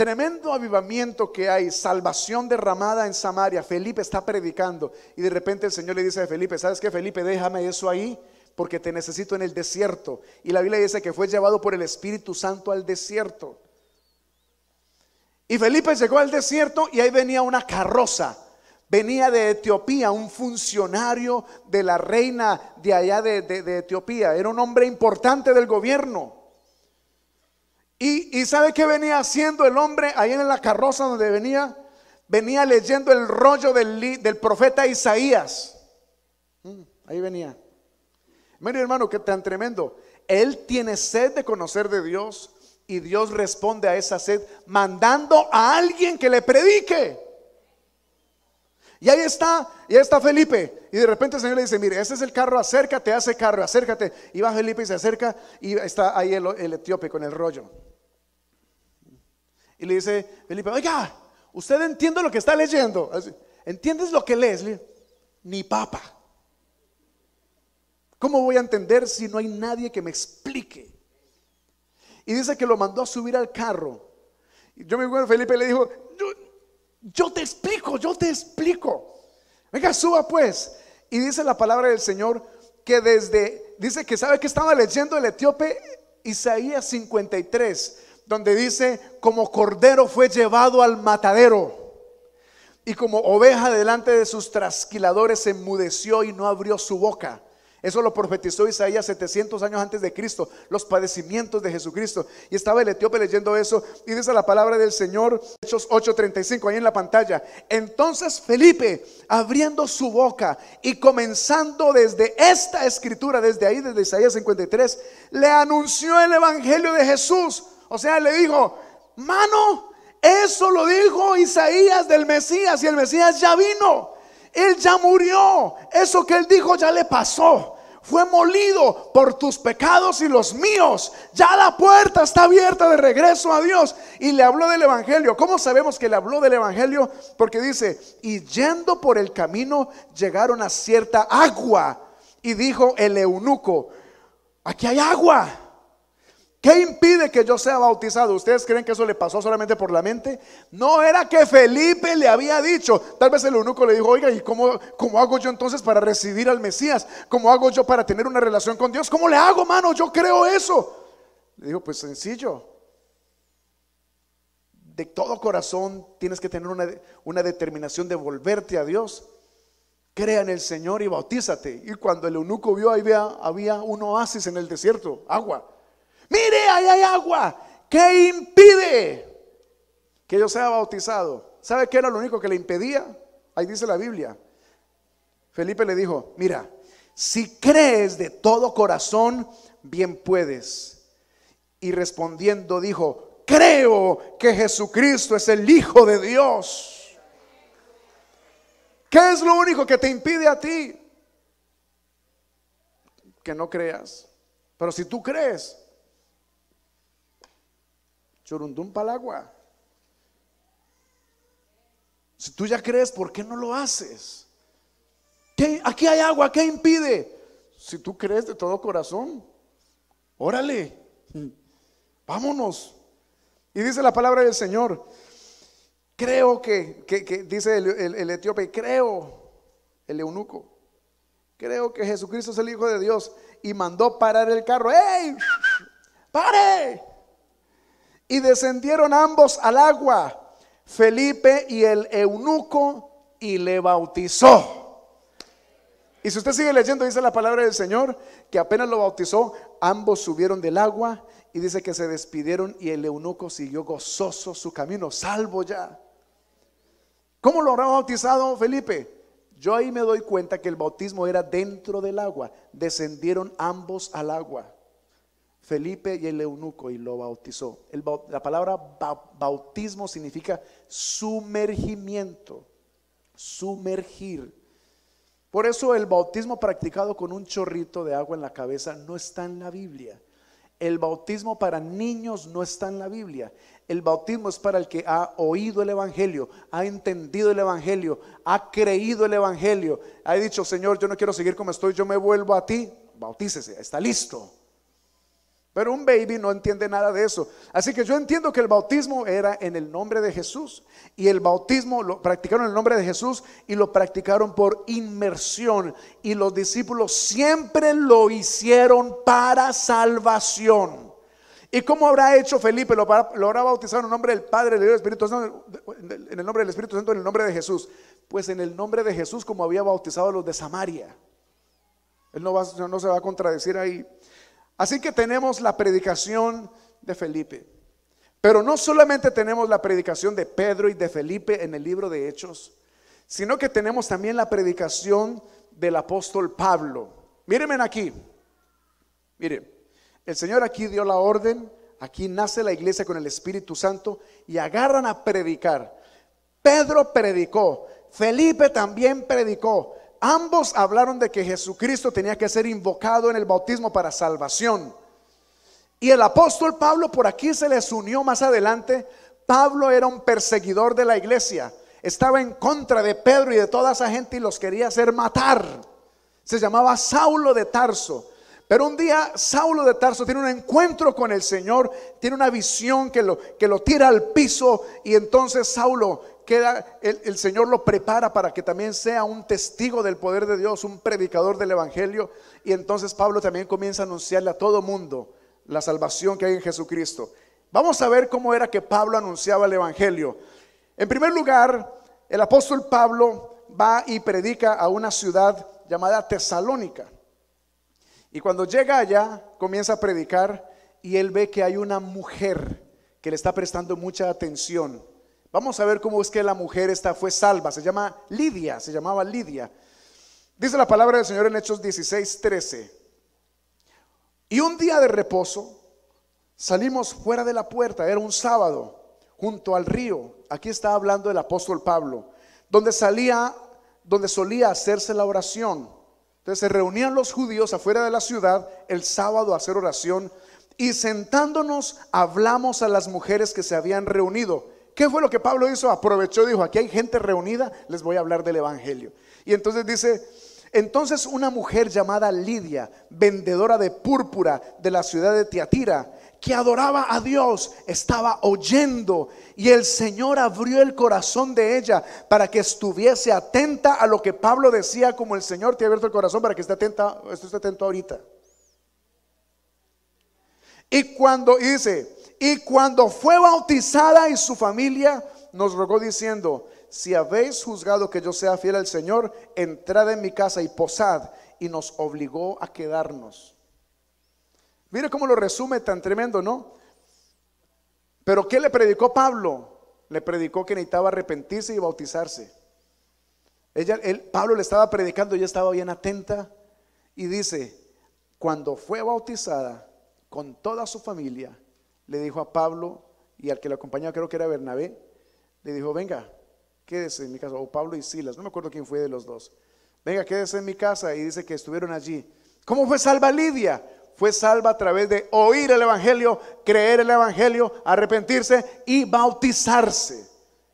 Speaker 1: Tremendo avivamiento que hay, salvación derramada en Samaria. Felipe está predicando y de repente el Señor le dice a Felipe, ¿sabes qué Felipe? Déjame eso ahí porque te necesito en el desierto. Y la Biblia dice que fue llevado por el Espíritu Santo al desierto. Y Felipe llegó al desierto y ahí venía una carroza. Venía de Etiopía un funcionario de la reina de allá de, de Etiopía. Era un hombre importante del gobierno. Y, sabe que venía haciendo el hombre ahí en la carroza donde venía? Venía leyendo el rollo del, profeta Isaías. Mm, ahí venía. Mire hermano, que tan tremendo. Él tiene sed de conocer de Dios y Dios responde a esa sed mandando a alguien que le predique. Y ahí está, y ahí está Felipe. Y de repente el Señor le dice, mire, ese es el carro, acércate hace carro, acércate. Y va Felipe y se acerca y está ahí el, el etíope con el rollo. Y le dice Felipe, oiga, usted entiende lo que está leyendo. ¿Entiendes lo que lees? Ni papa. ¿Cómo voy a entender si no hay nadie que me explique? Y dice que lo mandó a subir al carro. Y yo me acuerdo, Felipe le dijo, yo, yo te explico, yo te explico. Venga, suba pues. Y dice la palabra del Señor que desde, dice que sabe que estaba leyendo el etíope Isaías 53 donde dice, como cordero fue llevado al matadero y como oveja delante de sus trasquiladores se enmudeció y no abrió su boca. Eso lo profetizó Isaías 700 años antes de Cristo, los padecimientos de Jesucristo. Y estaba el etíope leyendo eso y dice la palabra del Señor, Hechos 8:35, ahí en la pantalla. Entonces Felipe, abriendo su boca y comenzando desde esta escritura, desde ahí, desde Isaías 53, le anunció el Evangelio de Jesús o sea, le dijo, mano, eso lo dijo Isaías del Mesías y el Mesías ya vino. Él ya murió. Eso que él dijo ya le pasó. Fue molido por tus pecados y los míos. Ya la puerta está abierta de regreso a Dios. Y le habló del Evangelio. ¿Cómo sabemos que le habló del Evangelio? Porque dice, y yendo por el camino llegaron a cierta agua. Y dijo el eunuco, aquí hay agua ¿Qué impide que yo sea bautizado? ¿Ustedes creen que eso le pasó solamente por la mente? No, era que Felipe le había dicho. Tal vez el eunuco le dijo, oiga, ¿y cómo, hago yo entonces para recibir al Mesías? ¿Cómo hago yo para tener una relación con Dios? ¿Cómo le hago, mano? Yo creo eso. Le dijo, pues sencillo. De todo corazón tienes que tener una, determinación de volverte a Dios. Crea en el Señor y bautízate. Y cuando el eunuco vio, ahí había, había un oasis en el desierto, agua. Mire, ahí hay agua. ¿Qué impide que yo sea bautizado? ¿Sabe qué era lo único que le impedía? Ahí dice la Biblia. Felipe le dijo, mira, si crees de todo corazón, bien puedes. Y respondiendo dijo, creo que Jesucristo es el Hijo de Dios. ¿Qué es lo único que te impide a ti? Que no creas. Pero si tú crees, Churundum palagua. Si tú ya crees, ¿por qué no lo haces? aquí hay agua, ¿qué impide? Si tú crees de todo corazón, órale, vámonos. Y dice la palabra del Señor, creo que, dice el, etíope, creo, el eunuco, creo que Jesucristo es el Hijo de Dios y mandó parar el carro. ¡Ey! ¡Pare! Y descendieron ambos al agua, Felipe y el eunuco, y le bautizó. Y si usted sigue leyendo, dice la palabra del Señor, que apenas lo bautizó, ambos subieron del agua y dice que se despidieron y el eunuco siguió gozoso su camino, salvo ya. ¿Cómo lo habrá bautizado Felipe? Yo ahí me doy cuenta que el bautismo era dentro del agua. Descendieron ambos al agua. Felipe y el eunuco y lo bautizó. la palabra bautismo significa sumergimiento, sumergir. Por eso el bautismo practicado con un chorrito de agua en la cabeza no está en la Biblia. El bautismo para niños no está en la Biblia. El bautismo es para el que ha oído el Evangelio, ha entendido el Evangelio, ha creído el Evangelio, ha dicho, Señor, yo no quiero seguir como estoy, yo me vuelvo a ti. Bautícese, está listo. Pero un baby no entiende nada de eso. Así que yo entiendo que el bautismo era en el nombre de Jesús. Y el bautismo lo practicaron en el nombre de Jesús y lo practicaron por inmersión. Y los discípulos siempre lo hicieron para salvación. ¿Y cómo habrá hecho Felipe? Lo, habrá bautizado en el nombre del Padre, del Espíritu Santo, en el nombre del Espíritu Santo, en el nombre de Jesús. Pues en el nombre de Jesús, como había bautizado a los de Samaria. Él no se va a contradecir ahí. Así que tenemos la predicación de Felipe. Pero no solamente tenemos la predicación de Pedro y de Felipe en el libro de Hechos, sino que tenemos también la predicación del apóstol Pablo. Mírenme aquí. Miren, el Señor aquí dio la orden, aquí nace la iglesia con el Espíritu Santo y agarran a predicar. Pedro predicó, Felipe también predicó, Ambos hablaron de que Jesucristo tenía que ser invocado en el bautismo para salvación. Y el apóstol Pablo por aquí se les unió más adelante. Pablo era un perseguidor de la iglesia. Estaba en contra de Pedro y de toda esa gente y los quería hacer matar. Se llamaba Saulo de Tarso. Pero un día Saulo de Tarso tiene un encuentro con el Señor, tiene una visión que lo, que lo tira al piso y entonces Saulo queda, el, Señor lo prepara para que también sea un testigo del poder de Dios, un predicador del Evangelio. Y entonces Pablo también comienza a anunciarle a todo mundo la salvación que hay en Jesucristo. Vamos a ver cómo era que Pablo anunciaba el Evangelio. En primer lugar, el apóstol Pablo va y predica a una ciudad llamada Tesalónica. Y cuando llega allá, comienza a predicar y él ve que hay una mujer que le está prestando mucha atención. Vamos a ver cómo es que la mujer esta fue salva. Se llama Lidia, se llamaba Lidia. Dice la palabra del Señor en Hechos 16, 13. Y un día de reposo salimos fuera de la puerta, era un sábado, junto al río. Aquí está hablando el apóstol Pablo, donde salía, donde solía hacerse la oración. Entonces se reunían los judíos afuera de la ciudad el sábado a hacer oración y sentándonos hablamos a las mujeres que se habían reunido. ¿Qué fue lo que Pablo hizo? Aprovechó, dijo, aquí hay gente reunida, les voy a hablar del Evangelio. Y entonces dice, entonces una mujer llamada Lidia, vendedora de púrpura de la ciudad de Tiatira, que adoraba a Dios, estaba oyendo y el Señor abrió el corazón de ella para que estuviese atenta a lo que Pablo decía, como el Señor te ha abierto el corazón para que esté atenta, esté atento ahorita. Y cuando dice, y cuando fue bautizada y su familia, nos rogó diciendo, si habéis juzgado que yo sea fiel al Señor, entrad en mi casa y posad. Y nos obligó a quedarnos. Mire cómo lo resume tan tremendo, ¿no? Pero ¿qué le predicó Pablo? Le predicó que necesitaba arrepentirse y bautizarse. Ella, Pablo le estaba predicando, ella estaba bien atenta y dice, cuando fue bautizada con toda su familia, le dijo a Pablo y al que lo acompañaba, creo que era Bernabé, le dijo, venga, quédese en mi casa, o Pablo y Silas, no me acuerdo quién fue de los dos, venga, quédese en mi casa, y dice que estuvieron allí. ¿Cómo fue salva Lidia? Fue salva a través de oír el Evangelio, creer el Evangelio, arrepentirse y bautizarse.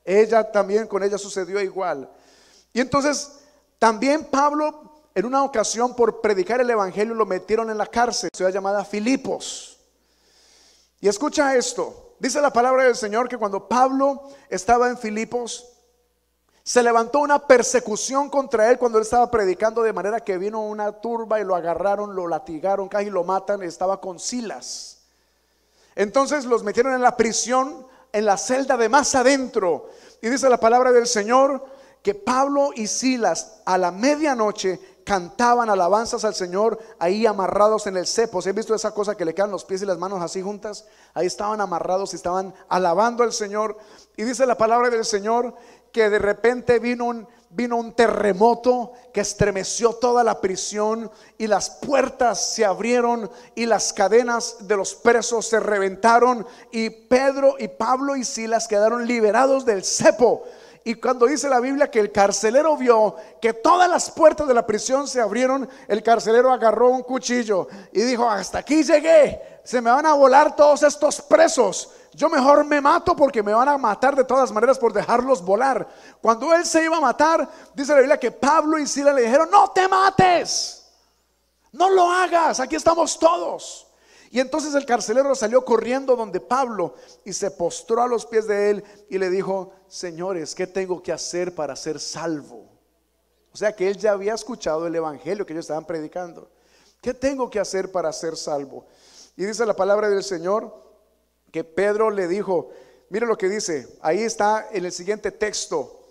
Speaker 1: Ella también, con ella sucedió igual. Y entonces, también Pablo, en una ocasión por predicar el Evangelio, lo metieron en la cárcel, ciudad llamada Filipos. Y escucha esto. Dice la palabra del Señor que cuando Pablo estaba en Filipos, se levantó una persecución contra él cuando él estaba predicando, de manera que vino una turba y lo agarraron, lo latigaron, casi lo matan, estaba con Silas. Entonces los metieron en la prisión, en la celda de más adentro. Y dice la palabra del Señor que Pablo y Silas a la medianoche cantaban alabanzas al Señor ahí amarrados en el cepo. ¿Se han visto esa cosa que le quedan los pies y las manos así juntas? Ahí estaban amarrados y estaban alabando al Señor. Y dice la palabra del Señor que de repente vino un, vino un terremoto que estremeció toda la prisión y las puertas se abrieron y las cadenas de los presos se reventaron y Pedro y Pablo y Silas quedaron liberados del cepo. Y cuando dice la Biblia que el carcelero vio que todas las puertas de la prisión se abrieron, el carcelero agarró un cuchillo y dijo, hasta aquí llegué, se me van a volar todos estos presos. Yo mejor me mato porque me van a matar de todas maneras por dejarlos volar. Cuando él se iba a matar, dice la Biblia que Pablo y Sila le dijeron, no te mates, no lo hagas, aquí estamos todos. Y entonces el carcelero salió corriendo donde Pablo y se postró a los pies de él y le dijo, señores, ¿qué tengo que hacer para ser salvo? O sea que él ya había escuchado el evangelio que ellos estaban predicando. ¿Qué tengo que hacer para ser salvo? Y dice la palabra del Señor que Pedro le dijo, mire lo que dice, ahí está en el siguiente texto.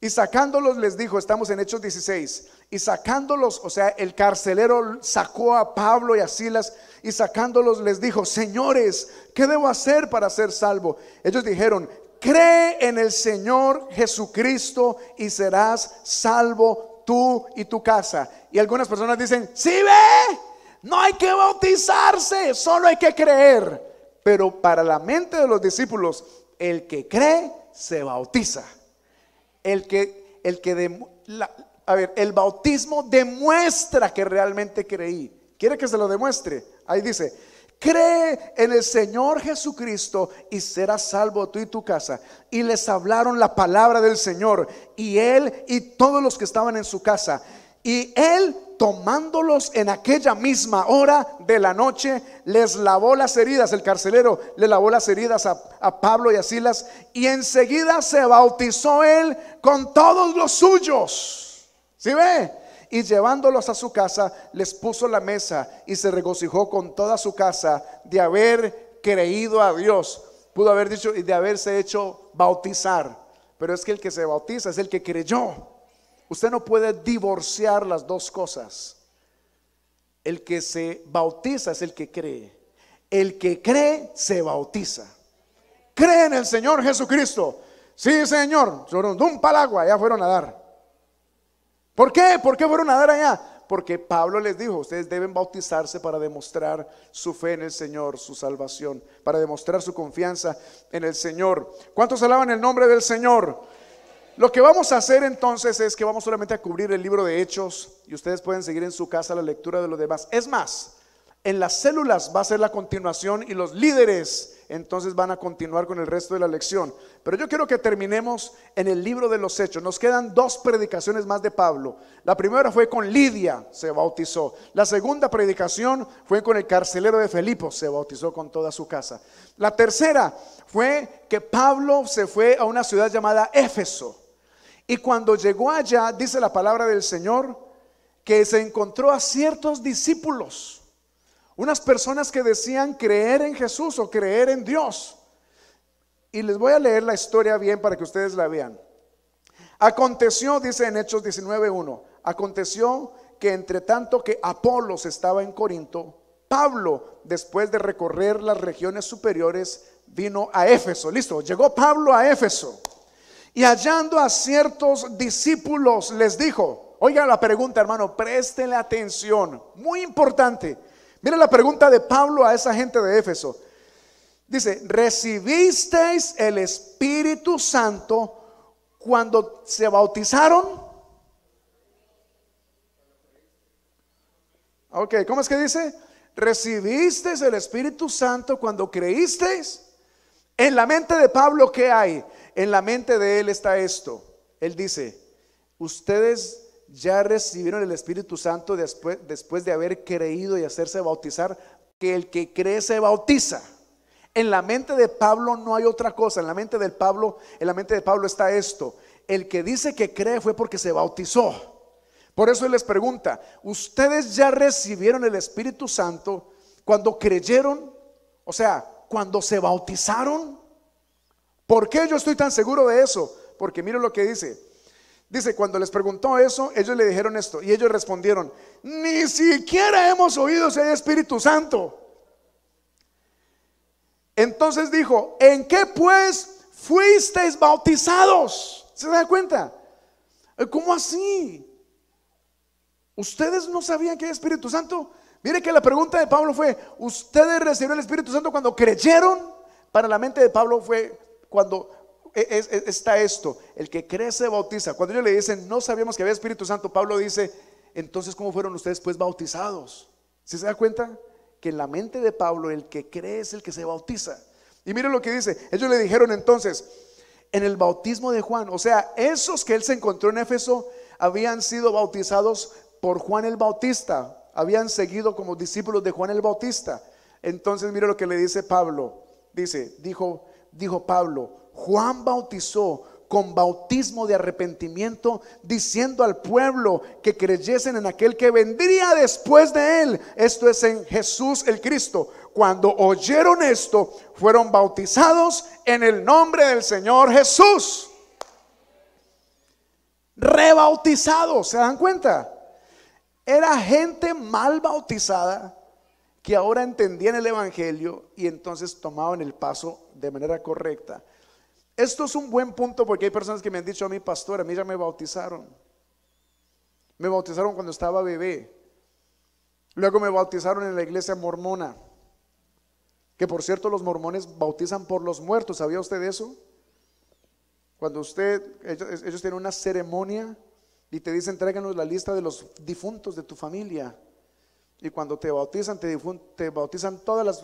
Speaker 1: Y sacándolos les dijo, estamos en Hechos 16, y sacándolos, o sea, el carcelero sacó a Pablo y a Silas y sacándolos les dijo, señores, ¿qué debo hacer para ser salvo? Ellos dijeron, cree en el Señor Jesucristo y serás salvo tú y tu casa. Y algunas personas dicen, sí ve, no hay que bautizarse, solo hay que creer. Pero para la mente de los discípulos, el que cree se bautiza. El que, el que de, a ver, el bautismo demuestra que realmente creí. ¿Quiere que se lo demuestre? Ahí dice, cree en el Señor Jesucristo y serás salvo tú y tu casa. Y les hablaron la palabra del Señor y él y todos los que estaban en su casa. Y él, tomándolos en aquella misma hora de la noche, les lavó las heridas. El carcelero le lavó las heridas a, a Pablo y a Silas. Y enseguida se bautizó él con todos los suyos. ¿Sí ve? Y llevándolos a su casa, les puso la mesa y se regocijó con toda su casa de haber creído a Dios. Pudo haber dicho y de haberse hecho bautizar. Pero es que el que se bautiza es el que creyó. Usted no puede divorciar las dos cosas. El que se bautiza es el que cree. El que cree se bautiza. Cree en el Señor Jesucristo. Sí, Señor. son un palagua, ya fueron a dar. ¿Por qué? ¿Por qué fueron a dar allá? Porque Pablo les dijo, ustedes deben bautizarse para demostrar su fe en el Señor, su salvación, para demostrar su confianza en el Señor. ¿Cuántos alaban el nombre del Señor? Lo que vamos a hacer entonces es que vamos solamente a cubrir el libro de Hechos y ustedes pueden seguir en su casa la lectura de los demás. Es más, en las células va a ser la continuación y los líderes entonces van a continuar con el resto de la lección. Pero yo quiero que terminemos en el libro de los Hechos. Nos quedan dos predicaciones más de Pablo. La primera fue con Lidia, se bautizó. La segunda predicación fue con el carcelero de Felipo, se bautizó con toda su casa. La tercera fue que Pablo se fue a una ciudad llamada Éfeso. Y cuando llegó allá, dice la palabra del Señor, que se encontró a ciertos discípulos unas personas que decían creer en Jesús o creer en Dios. Y les voy a leer la historia bien para que ustedes la vean. Aconteció, dice en Hechos 19.1, aconteció que entre tanto que Apolos estaba en Corinto, Pablo, después de recorrer las regiones superiores, vino a Éfeso. Listo, llegó Pablo a Éfeso. Y hallando a ciertos discípulos, les dijo, oiga la pregunta hermano, préstele atención, muy importante. Mira la pregunta de Pablo a esa gente de Éfeso. Dice, ¿recibisteis el Espíritu Santo cuando se bautizaron? Ok, ¿cómo es que dice? ¿Recibisteis el Espíritu Santo cuando creísteis? En la mente de Pablo, ¿qué hay? En la mente de él está esto. Él dice, ustedes ya recibieron el Espíritu Santo después, después de haber creído y hacerse bautizar, que el que cree se bautiza. En la mente de Pablo no hay otra cosa. En la mente de Pablo, en la mente de Pablo está esto: el que dice que cree fue porque se bautizó. Por eso él les pregunta: ¿Ustedes ya recibieron el Espíritu Santo cuando creyeron? O sea, cuando se bautizaron. ¿Por qué yo estoy tan seguro de eso? Porque miren lo que dice: Dice, cuando les preguntó eso, ellos le dijeron esto y ellos respondieron, ni siquiera hemos oído ese Espíritu Santo. Entonces dijo, ¿en qué pues fuisteis bautizados? ¿Se dan cuenta? Eh, ¿Cómo así? ¿Ustedes no sabían que hay Espíritu Santo? Mire que la pregunta de Pablo fue, ¿ustedes recibieron el Espíritu Santo cuando creyeron? Para la mente de Pablo fue cuando e, e, está esto, el que cree se bautiza. Cuando ellos le dicen, no sabíamos que había Espíritu Santo, Pablo dice, entonces, ¿cómo fueron ustedes pues bautizados? si se da cuenta? Que en la mente de Pablo el que cree es el que se bautiza. Y mire lo que dice, ellos le dijeron entonces, en el bautismo de Juan, o sea, esos que él se encontró en Éfeso habían sido bautizados por Juan el Bautista, habían seguido como discípulos de Juan el Bautista. Entonces, mire lo que le dice Pablo. Dice, dijo, dijo Pablo, Juan bautizó con bautismo de arrepentimiento, diciendo al pueblo que creyesen en aquel que vendría después de él, esto es en Jesús el Cristo. Cuando oyeron esto, fueron bautizados en el nombre del Señor Jesús. Rebautizados, ¿se dan cuenta? Era gente mal bautizada que ahora entendían el Evangelio y entonces tomaban el paso de manera correcta esto es un buen punto porque hay personas que me han dicho a mí, pastor, a mí ya me bautizaron. Me bautizaron cuando estaba bebé. Luego me bautizaron en la iglesia mormona. Que por cierto, los mormones bautizan por los muertos. ¿Sabía usted eso? Cuando usted, ellos, tienen una ceremonia y te dicen, tráiganos la lista de los difuntos de tu familia. Y cuando te bautizan, te, te bautizan todas las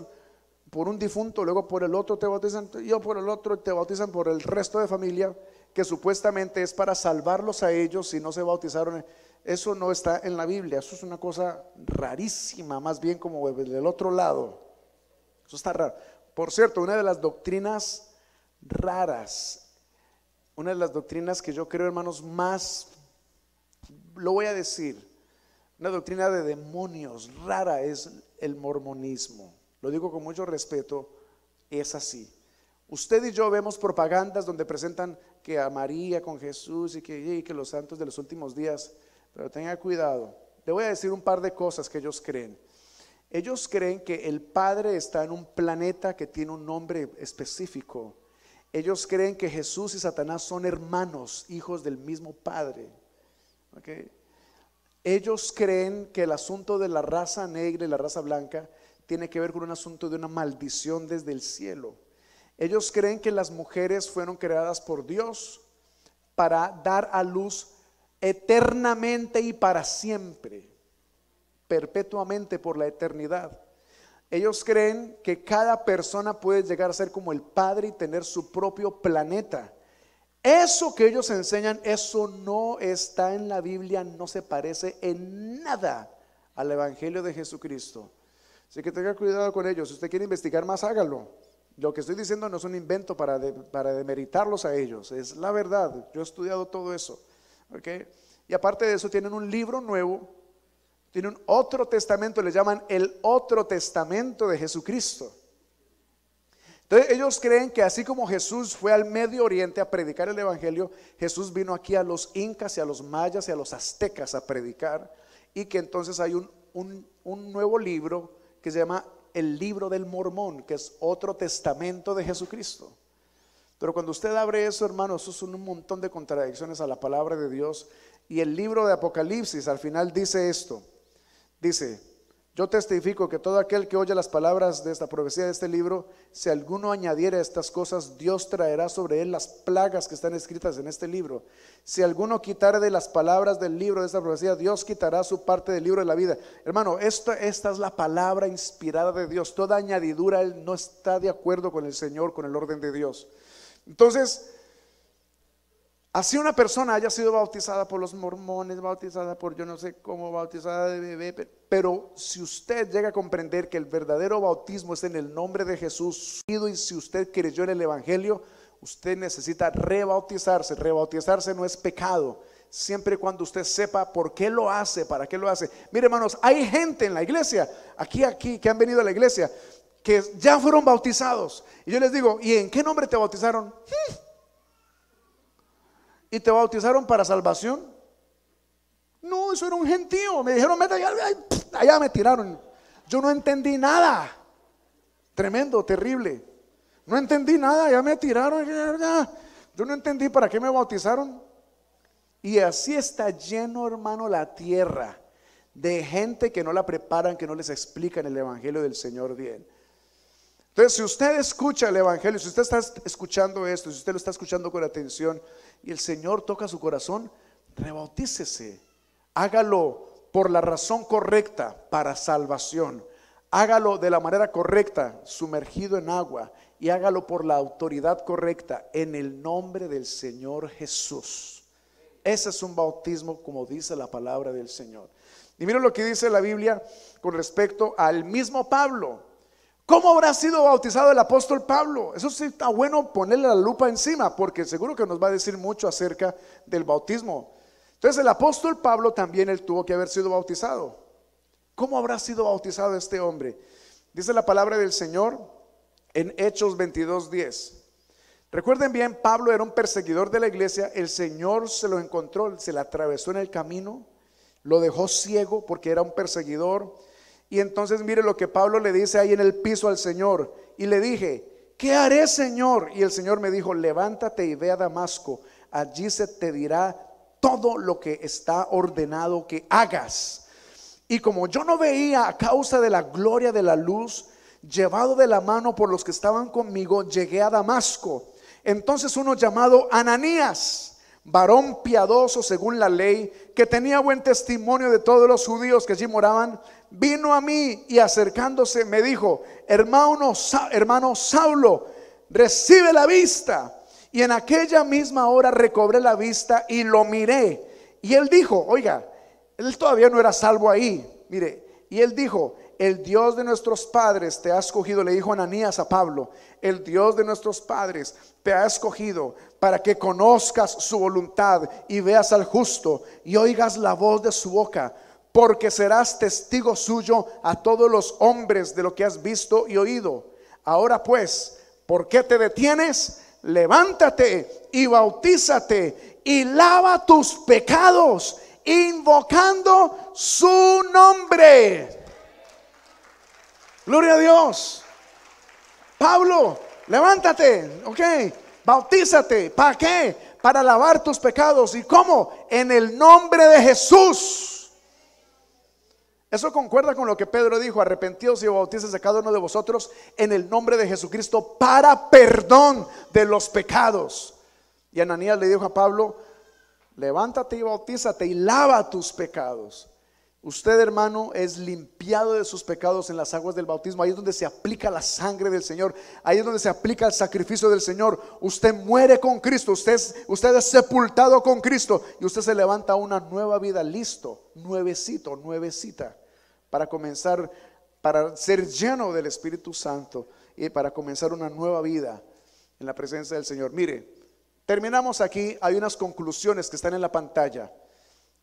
Speaker 1: por un difunto, luego por el otro te bautizan, yo por el otro te bautizan por el resto de familia, que supuestamente es para salvarlos a ellos si no se bautizaron. Eso no está en la Biblia, eso es una cosa rarísima, más bien como del otro lado. Eso está raro. Por cierto, una de las doctrinas raras, una de las doctrinas que yo creo, hermanos, más, lo voy a decir, una doctrina de demonios rara es el mormonismo lo digo con mucho respeto, es así. Usted y yo vemos propagandas donde presentan que a María con Jesús y que, los santos de los últimos días, pero tenga cuidado. Le voy a decir un par de cosas que ellos creen. Ellos creen que el Padre está en un planeta que tiene un nombre específico. Ellos creen que Jesús y Satanás son hermanos, hijos del mismo Padre. ¿Okay? Ellos creen que el asunto de la raza negra y la raza blanca tiene que ver con un asunto de una maldición desde el cielo. Ellos creen que las mujeres fueron creadas por Dios para dar a luz eternamente y para siempre, perpetuamente por la eternidad. Ellos creen que cada persona puede llegar a ser como el Padre y tener su propio planeta. Eso que ellos enseñan, eso no está en la Biblia, no se parece en nada al Evangelio de Jesucristo. Así que tenga cuidado con ellos. Si usted quiere investigar más, hágalo. Lo que estoy diciendo no es un invento para, demeritarlos a ellos, es la verdad. Yo he estudiado todo eso. Y aparte de eso, tienen un libro nuevo, tienen otro testamento, le llaman el otro testamento de Jesucristo. Entonces ellos creen que así como Jesús fue al Medio Oriente a predicar el Evangelio, Jesús vino aquí a los incas y a los mayas y a los aztecas a predicar y que entonces hay un nuevo libro que se llama el libro del mormón, que es otro testamento de Jesucristo. Pero cuando usted abre eso, hermano, eso es un montón de contradicciones a la palabra de Dios. Y el libro de Apocalipsis al final dice esto. Dice, yo testifico que todo aquel que oye las palabras de esta profecía de este libro, si alguno añadiera estas cosas, Dios traerá sobre él las plagas que están escritas en este libro. Si alguno quitare de las palabras del libro de esta profecía, Dios quitará su parte del libro de la vida. Hermano, esto, esta es la palabra inspirada de Dios. Toda añadidura él no está de acuerdo con el Señor, con el orden de Dios. Entonces, Así una persona haya sido bautizada por los mormones, bautizada por yo no sé cómo, bautizada de bebé, pero si usted llega a comprender que el verdadero bautismo es en el nombre de Jesús, y si usted creyó en el Evangelio, usted necesita rebautizarse. Rebautizarse no es pecado, siempre y cuando usted sepa por qué lo hace, para qué lo hace. Mire hermanos, hay gente en la iglesia, aquí, aquí, que han venido a la iglesia, que ya fueron bautizados. Y yo les digo, ¿y en qué nombre te bautizaron? y te bautizaron para salvación. No, eso era un gentío. Me dijeron, allá, me tiraron. Yo no entendí nada. Tremendo, terrible. No entendí nada, ya me tiraron. Yo no entendí para qué me bautizaron. Y así está lleno, hermano, la tierra de gente que no la preparan, que no les explican el Evangelio del Señor bien. Entonces, si usted escucha el Evangelio, si usted está escuchando esto, si usted lo está escuchando con atención, y el Señor toca su corazón, rebautícese. Hágalo por la razón correcta para salvación. Hágalo de la manera correcta, sumergido en agua, y hágalo por la autoridad correcta, en el nombre del Señor Jesús. Ese es un bautismo como dice la palabra del Señor. Y miren lo que dice la Biblia con respecto al mismo Pablo. ¿Cómo habrá sido bautizado el apóstol Pablo? Eso sí está bueno ponerle la lupa encima, porque seguro que nos va a decir mucho acerca del bautismo. Entonces el apóstol Pablo también él tuvo que haber sido bautizado. ¿Cómo habrá sido bautizado este hombre? Dice la palabra del Señor en Hechos 22:10. Recuerden bien, Pablo era un perseguidor de la iglesia, el Señor se lo encontró, se le atravesó en el camino, lo dejó ciego porque era un perseguidor y entonces mire lo que Pablo le dice ahí en el piso al Señor. Y le dije, ¿qué haré, Señor? Y el Señor me dijo, levántate y ve a Damasco. Allí se te dirá todo lo que está ordenado que hagas. Y como yo no veía a causa de la gloria de la luz, llevado de la mano por los que estaban conmigo, llegué a Damasco. Entonces uno llamado Ananías, varón piadoso según la ley, que tenía buen testimonio de todos los judíos que allí moraban, vino a mí y acercándose me dijo, hermano, hermano Saulo, recibe la vista. Y en aquella misma hora recobré la vista y lo miré. Y él dijo, oiga, él todavía no era salvo ahí, mire, y él dijo, el Dios de nuestros padres te ha escogido, le dijo Ananías a Pablo, el Dios de nuestros padres te ha escogido para que conozcas su voluntad y veas al justo y oigas la voz de su boca porque serás testigo suyo a todos los hombres de lo que has visto y oído. Ahora pues, ¿por qué te detienes? Levántate y bautízate y lava tus pecados, invocando su nombre. Gloria a Dios. Pablo, levántate, ok, bautízate. ¿Para qué? Para lavar tus pecados. ¿Y cómo? En el nombre de Jesús. Eso concuerda con lo que Pedro dijo, arrepentidos y bautices a cada uno de vosotros en el nombre de Jesucristo para perdón de los pecados. Y Ananías le dijo a Pablo, levántate y bautízate y lava tus pecados. Usted, hermano, es limpiado de sus pecados en las aguas del bautismo. Ahí es donde se aplica la sangre del Señor. Ahí es donde se aplica el sacrificio del Señor. Usted muere con Cristo. Usted usted es sepultado con Cristo. Y usted se levanta a una nueva vida. Listo, nuevecito, nuevecita para comenzar, para ser lleno del Espíritu Santo y para comenzar una nueva vida en la presencia del Señor. Mire, terminamos aquí, hay unas conclusiones que están en la pantalla.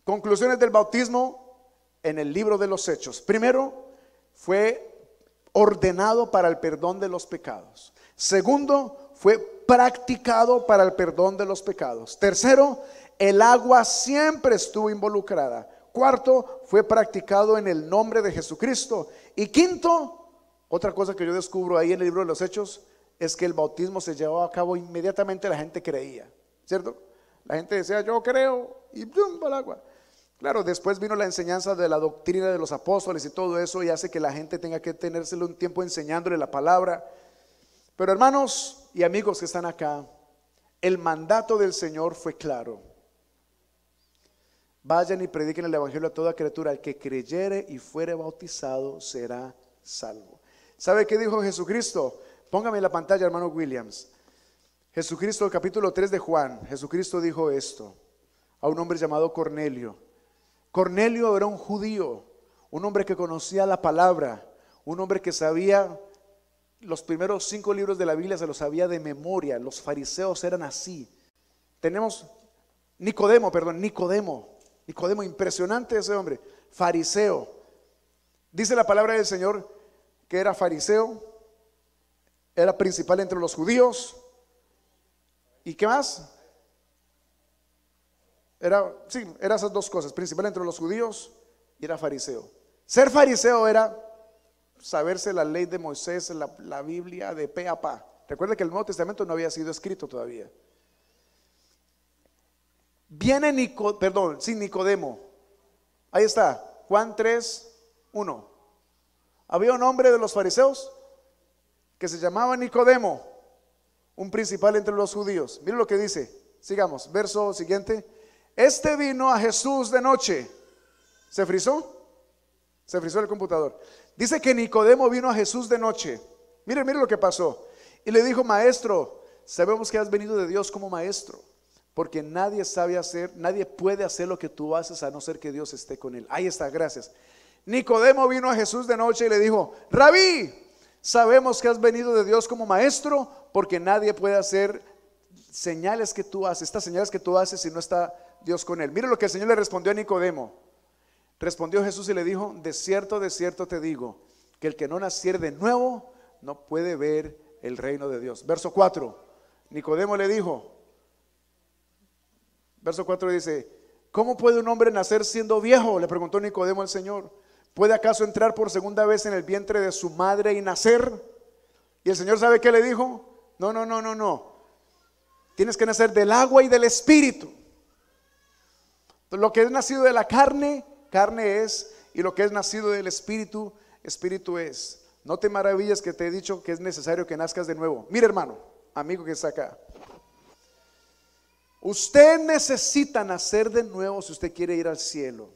Speaker 1: Conclusiones del bautismo en el libro de los Hechos. Primero, fue ordenado para el perdón de los pecados. Segundo, fue practicado para el perdón de los pecados. Tercero, el agua siempre estuvo involucrada. Cuarto, fue practicado en el nombre de Jesucristo. Y quinto, otra cosa que yo descubro ahí en el libro de los Hechos, es que el bautismo se llevó a cabo inmediatamente la gente creía, ¿cierto? La gente decía, yo creo, y ¡pum! para el agua. Claro, después vino la enseñanza de la doctrina de los apóstoles y todo eso, y hace que la gente tenga que tenérselo un tiempo enseñándole la palabra. Pero hermanos y amigos que están acá, el mandato del Señor fue claro. Vayan y prediquen el Evangelio a toda criatura. El que creyere y fuere bautizado será salvo. ¿Sabe qué dijo Jesucristo? Póngame en la pantalla, hermano Williams. Jesucristo, capítulo 3 de Juan. Jesucristo dijo esto a un hombre llamado Cornelio. Cornelio era un judío, un hombre que conocía la palabra, un hombre que sabía los primeros cinco libros de la Biblia, se los sabía de memoria. Los fariseos eran así. Tenemos Nicodemo, perdón, Nicodemo. Nicodemo, impresionante ese hombre, fariseo. Dice la palabra del Señor que era fariseo, era principal entre los judíos. ¿Y qué más? Era, sí, eran esas dos cosas, principal entre los judíos y era fariseo. Ser fariseo era saberse la ley de Moisés, la, la Biblia de pe a pa. Recuerda que el Nuevo Testamento no había sido escrito todavía. Viene Nicodemo, perdón, sin Nicodemo. Ahí está, Juan 3, 1. Había un hombre de los fariseos que se llamaba Nicodemo, un principal entre los judíos. Miren lo que dice. Sigamos, verso siguiente. Este vino a Jesús de noche. ¿Se frizó? Se frizó el computador. Dice que Nicodemo vino a Jesús de noche. Mire, mire lo que pasó. Y le dijo, maestro, sabemos que has venido de Dios como maestro porque nadie sabe hacer, nadie puede hacer lo que tú haces a no ser que Dios esté con él. Ahí está, gracias. Nicodemo vino a Jesús de noche y le dijo, rabí, sabemos que has venido de Dios como maestro, porque nadie puede hacer señales que tú haces, estas señales que tú haces si no está Dios con él. Mira lo que el Señor le respondió a Nicodemo. Respondió Jesús y le dijo, de cierto, de cierto te digo, que el que no naciere de nuevo no puede ver el reino de Dios. Verso 4, Nicodemo le dijo, Verso 4 dice, ¿cómo puede un hombre nacer siendo viejo? Le preguntó Nicodemo al Señor. ¿Puede acaso entrar por segunda vez en el vientre de su madre y nacer? Y el Señor sabe qué le dijo. No, no, no, no, no. Tienes que nacer del agua y del espíritu. Lo que es nacido de la carne, carne es, y lo que es nacido del espíritu, espíritu es. No te maravillas que te he dicho que es necesario que nazcas de nuevo. Mira hermano, amigo que está acá. Usted necesita nacer de nuevo si usted quiere ir al cielo.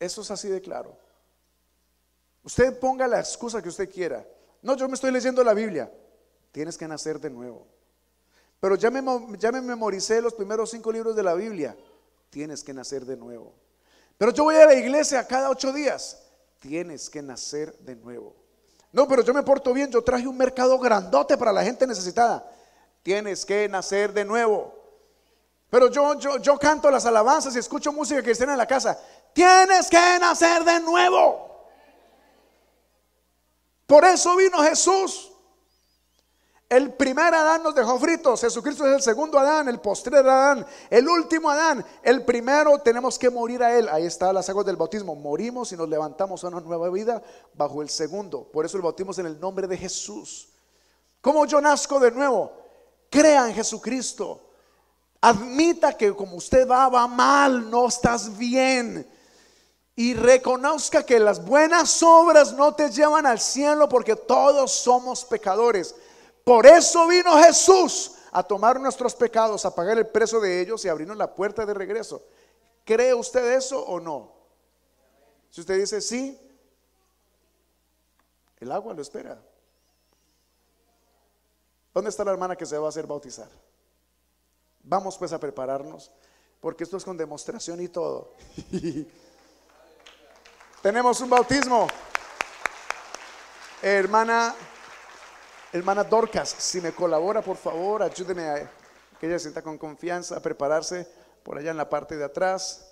Speaker 1: Eso es así de claro. Usted ponga la excusa que usted quiera. No, yo me estoy leyendo la Biblia. Tienes que nacer de nuevo. Pero ya me, ya me memoricé los primeros cinco libros de la Biblia. Tienes que nacer de nuevo. Pero yo voy a la iglesia cada ocho días. Tienes que nacer de nuevo. No, pero yo me porto bien. Yo traje un mercado grandote para la gente necesitada Tienes que nacer de nuevo. Pero yo, yo, yo canto las alabanzas y escucho música cristiana en la casa. Tienes que nacer de nuevo. Por eso vino Jesús. El primer Adán nos dejó fritos. Jesucristo es el segundo Adán, el postrer Adán, el último Adán. El primero tenemos que morir a él. Ahí está las aguas del bautismo. Morimos y nos levantamos a una nueva vida bajo el segundo. Por eso el bautismo en el nombre de Jesús. ¿Cómo yo nazco de nuevo? Crea en Jesucristo. Admita que como usted va, va mal, no estás bien. Y reconozca que las buenas obras no te llevan al cielo porque todos somos pecadores. Por eso vino Jesús a tomar nuestros pecados, a pagar el precio de ellos y abrirnos la puerta de regreso. ¿Cree usted eso o no? Si usted dice sí, el agua lo espera. ¿Dónde está la hermana que se va a hacer bautizar? Vamos pues a prepararnos, porque esto es con demostración y todo. Tenemos un bautismo. Hermana, hermana Dorcas, si me colabora, por favor, ayúdeme a que ella se sienta con confianza a prepararse por allá en la parte de atrás.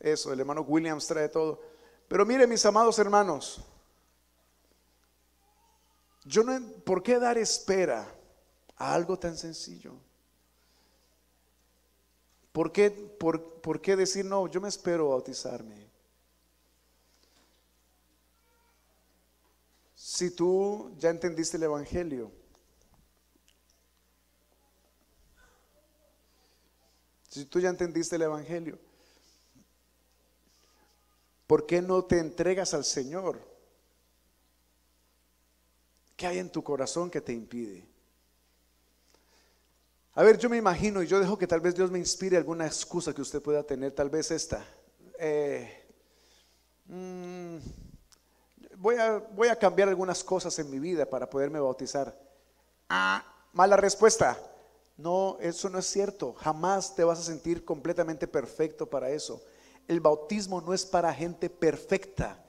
Speaker 1: Eso, el hermano Williams trae todo. Pero mire, mis amados hermanos, yo no, ¿por qué dar espera? algo tan sencillo. ¿Por qué, por, por qué decir, no, yo me espero bautizarme? Si tú ya entendiste el Evangelio, si tú ya entendiste el Evangelio, ¿por qué no te entregas al Señor? ¿Qué hay en tu corazón que te impide? A ver, yo me imagino y yo dejo que tal vez Dios me inspire alguna excusa que usted pueda tener, tal vez esta. Eh, mm, voy, a, voy a cambiar algunas cosas en mi vida para poderme bautizar. Ah, mala respuesta. No, eso no es cierto. Jamás te vas a sentir completamente perfecto para eso. El bautismo no es para gente perfecta.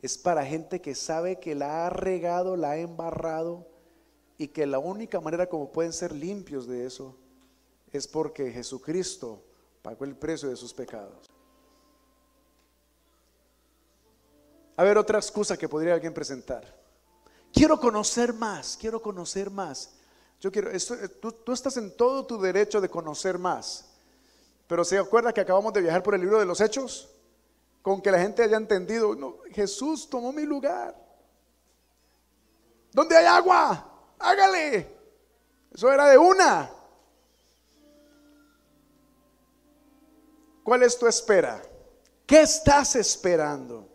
Speaker 1: Es para gente que sabe que la ha regado, la ha embarrado, y que la única manera como pueden ser limpios de eso es porque Jesucristo pagó el precio de sus pecados. A ver, otra excusa que podría alguien presentar. Quiero conocer más, quiero conocer más. Yo quiero, eh, tú, estás en todo tu derecho de conocer más. Pero ¿se acuerda que acabamos de viajar por el libro de los Hechos? Con que la gente haya entendido, Jesús tomó mi lugar. ¿Dónde hay agua? hágale. Eso era de una. ¿Cuál es tu espera? ¿Qué estás esperando?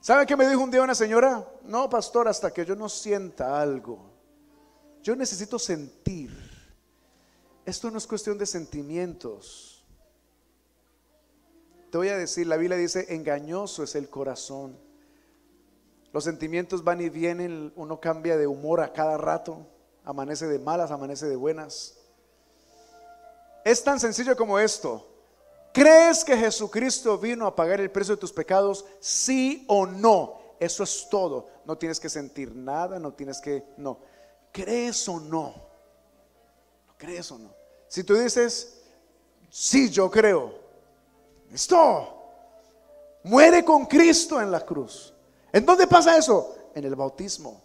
Speaker 1: ¿Sabe qué me dijo un día una señora? No, pastor, hasta que yo no sienta algo. Yo necesito sentir. Esto no es cuestión de sentimientos. Te voy a decir, la Biblia dice, engañoso es el corazón los sentimientos van y vienen, uno cambia de humor a cada rato, amanece de malas, amanece de buenas. Es tan sencillo como esto. ¿Crees que Jesucristo vino a pagar el precio de tus pecados? Sí o no. Eso es todo. No tienes que sentir nada, no tienes que... No. ¿Crees o no? ¿Crees o no? Si tú dices, sí, yo creo. Esto. Muere con Cristo en la cruz. ¿En dónde pasa eso? En el bautismo.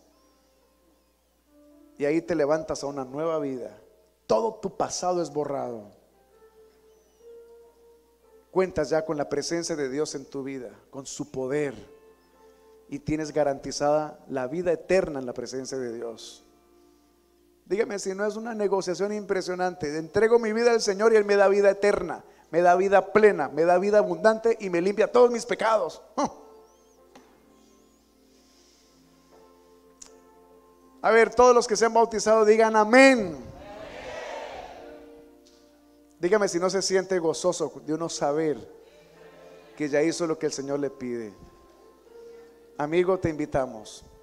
Speaker 1: Y ahí te levantas a una nueva vida. Todo tu pasado es borrado. Cuentas ya con la presencia de Dios en tu vida, con su poder. Y tienes garantizada la vida eterna en la presencia de Dios. Dígame si no es una negociación impresionante. Entrego mi vida al Señor y Él me da vida eterna, me da vida plena, me da vida abundante y me limpia todos mis pecados. ¡Oh! A ver, todos los que se han bautizado digan amén. Dígame si no se siente gozoso de uno saber que ya hizo lo que el Señor le pide. Amigo, te invitamos.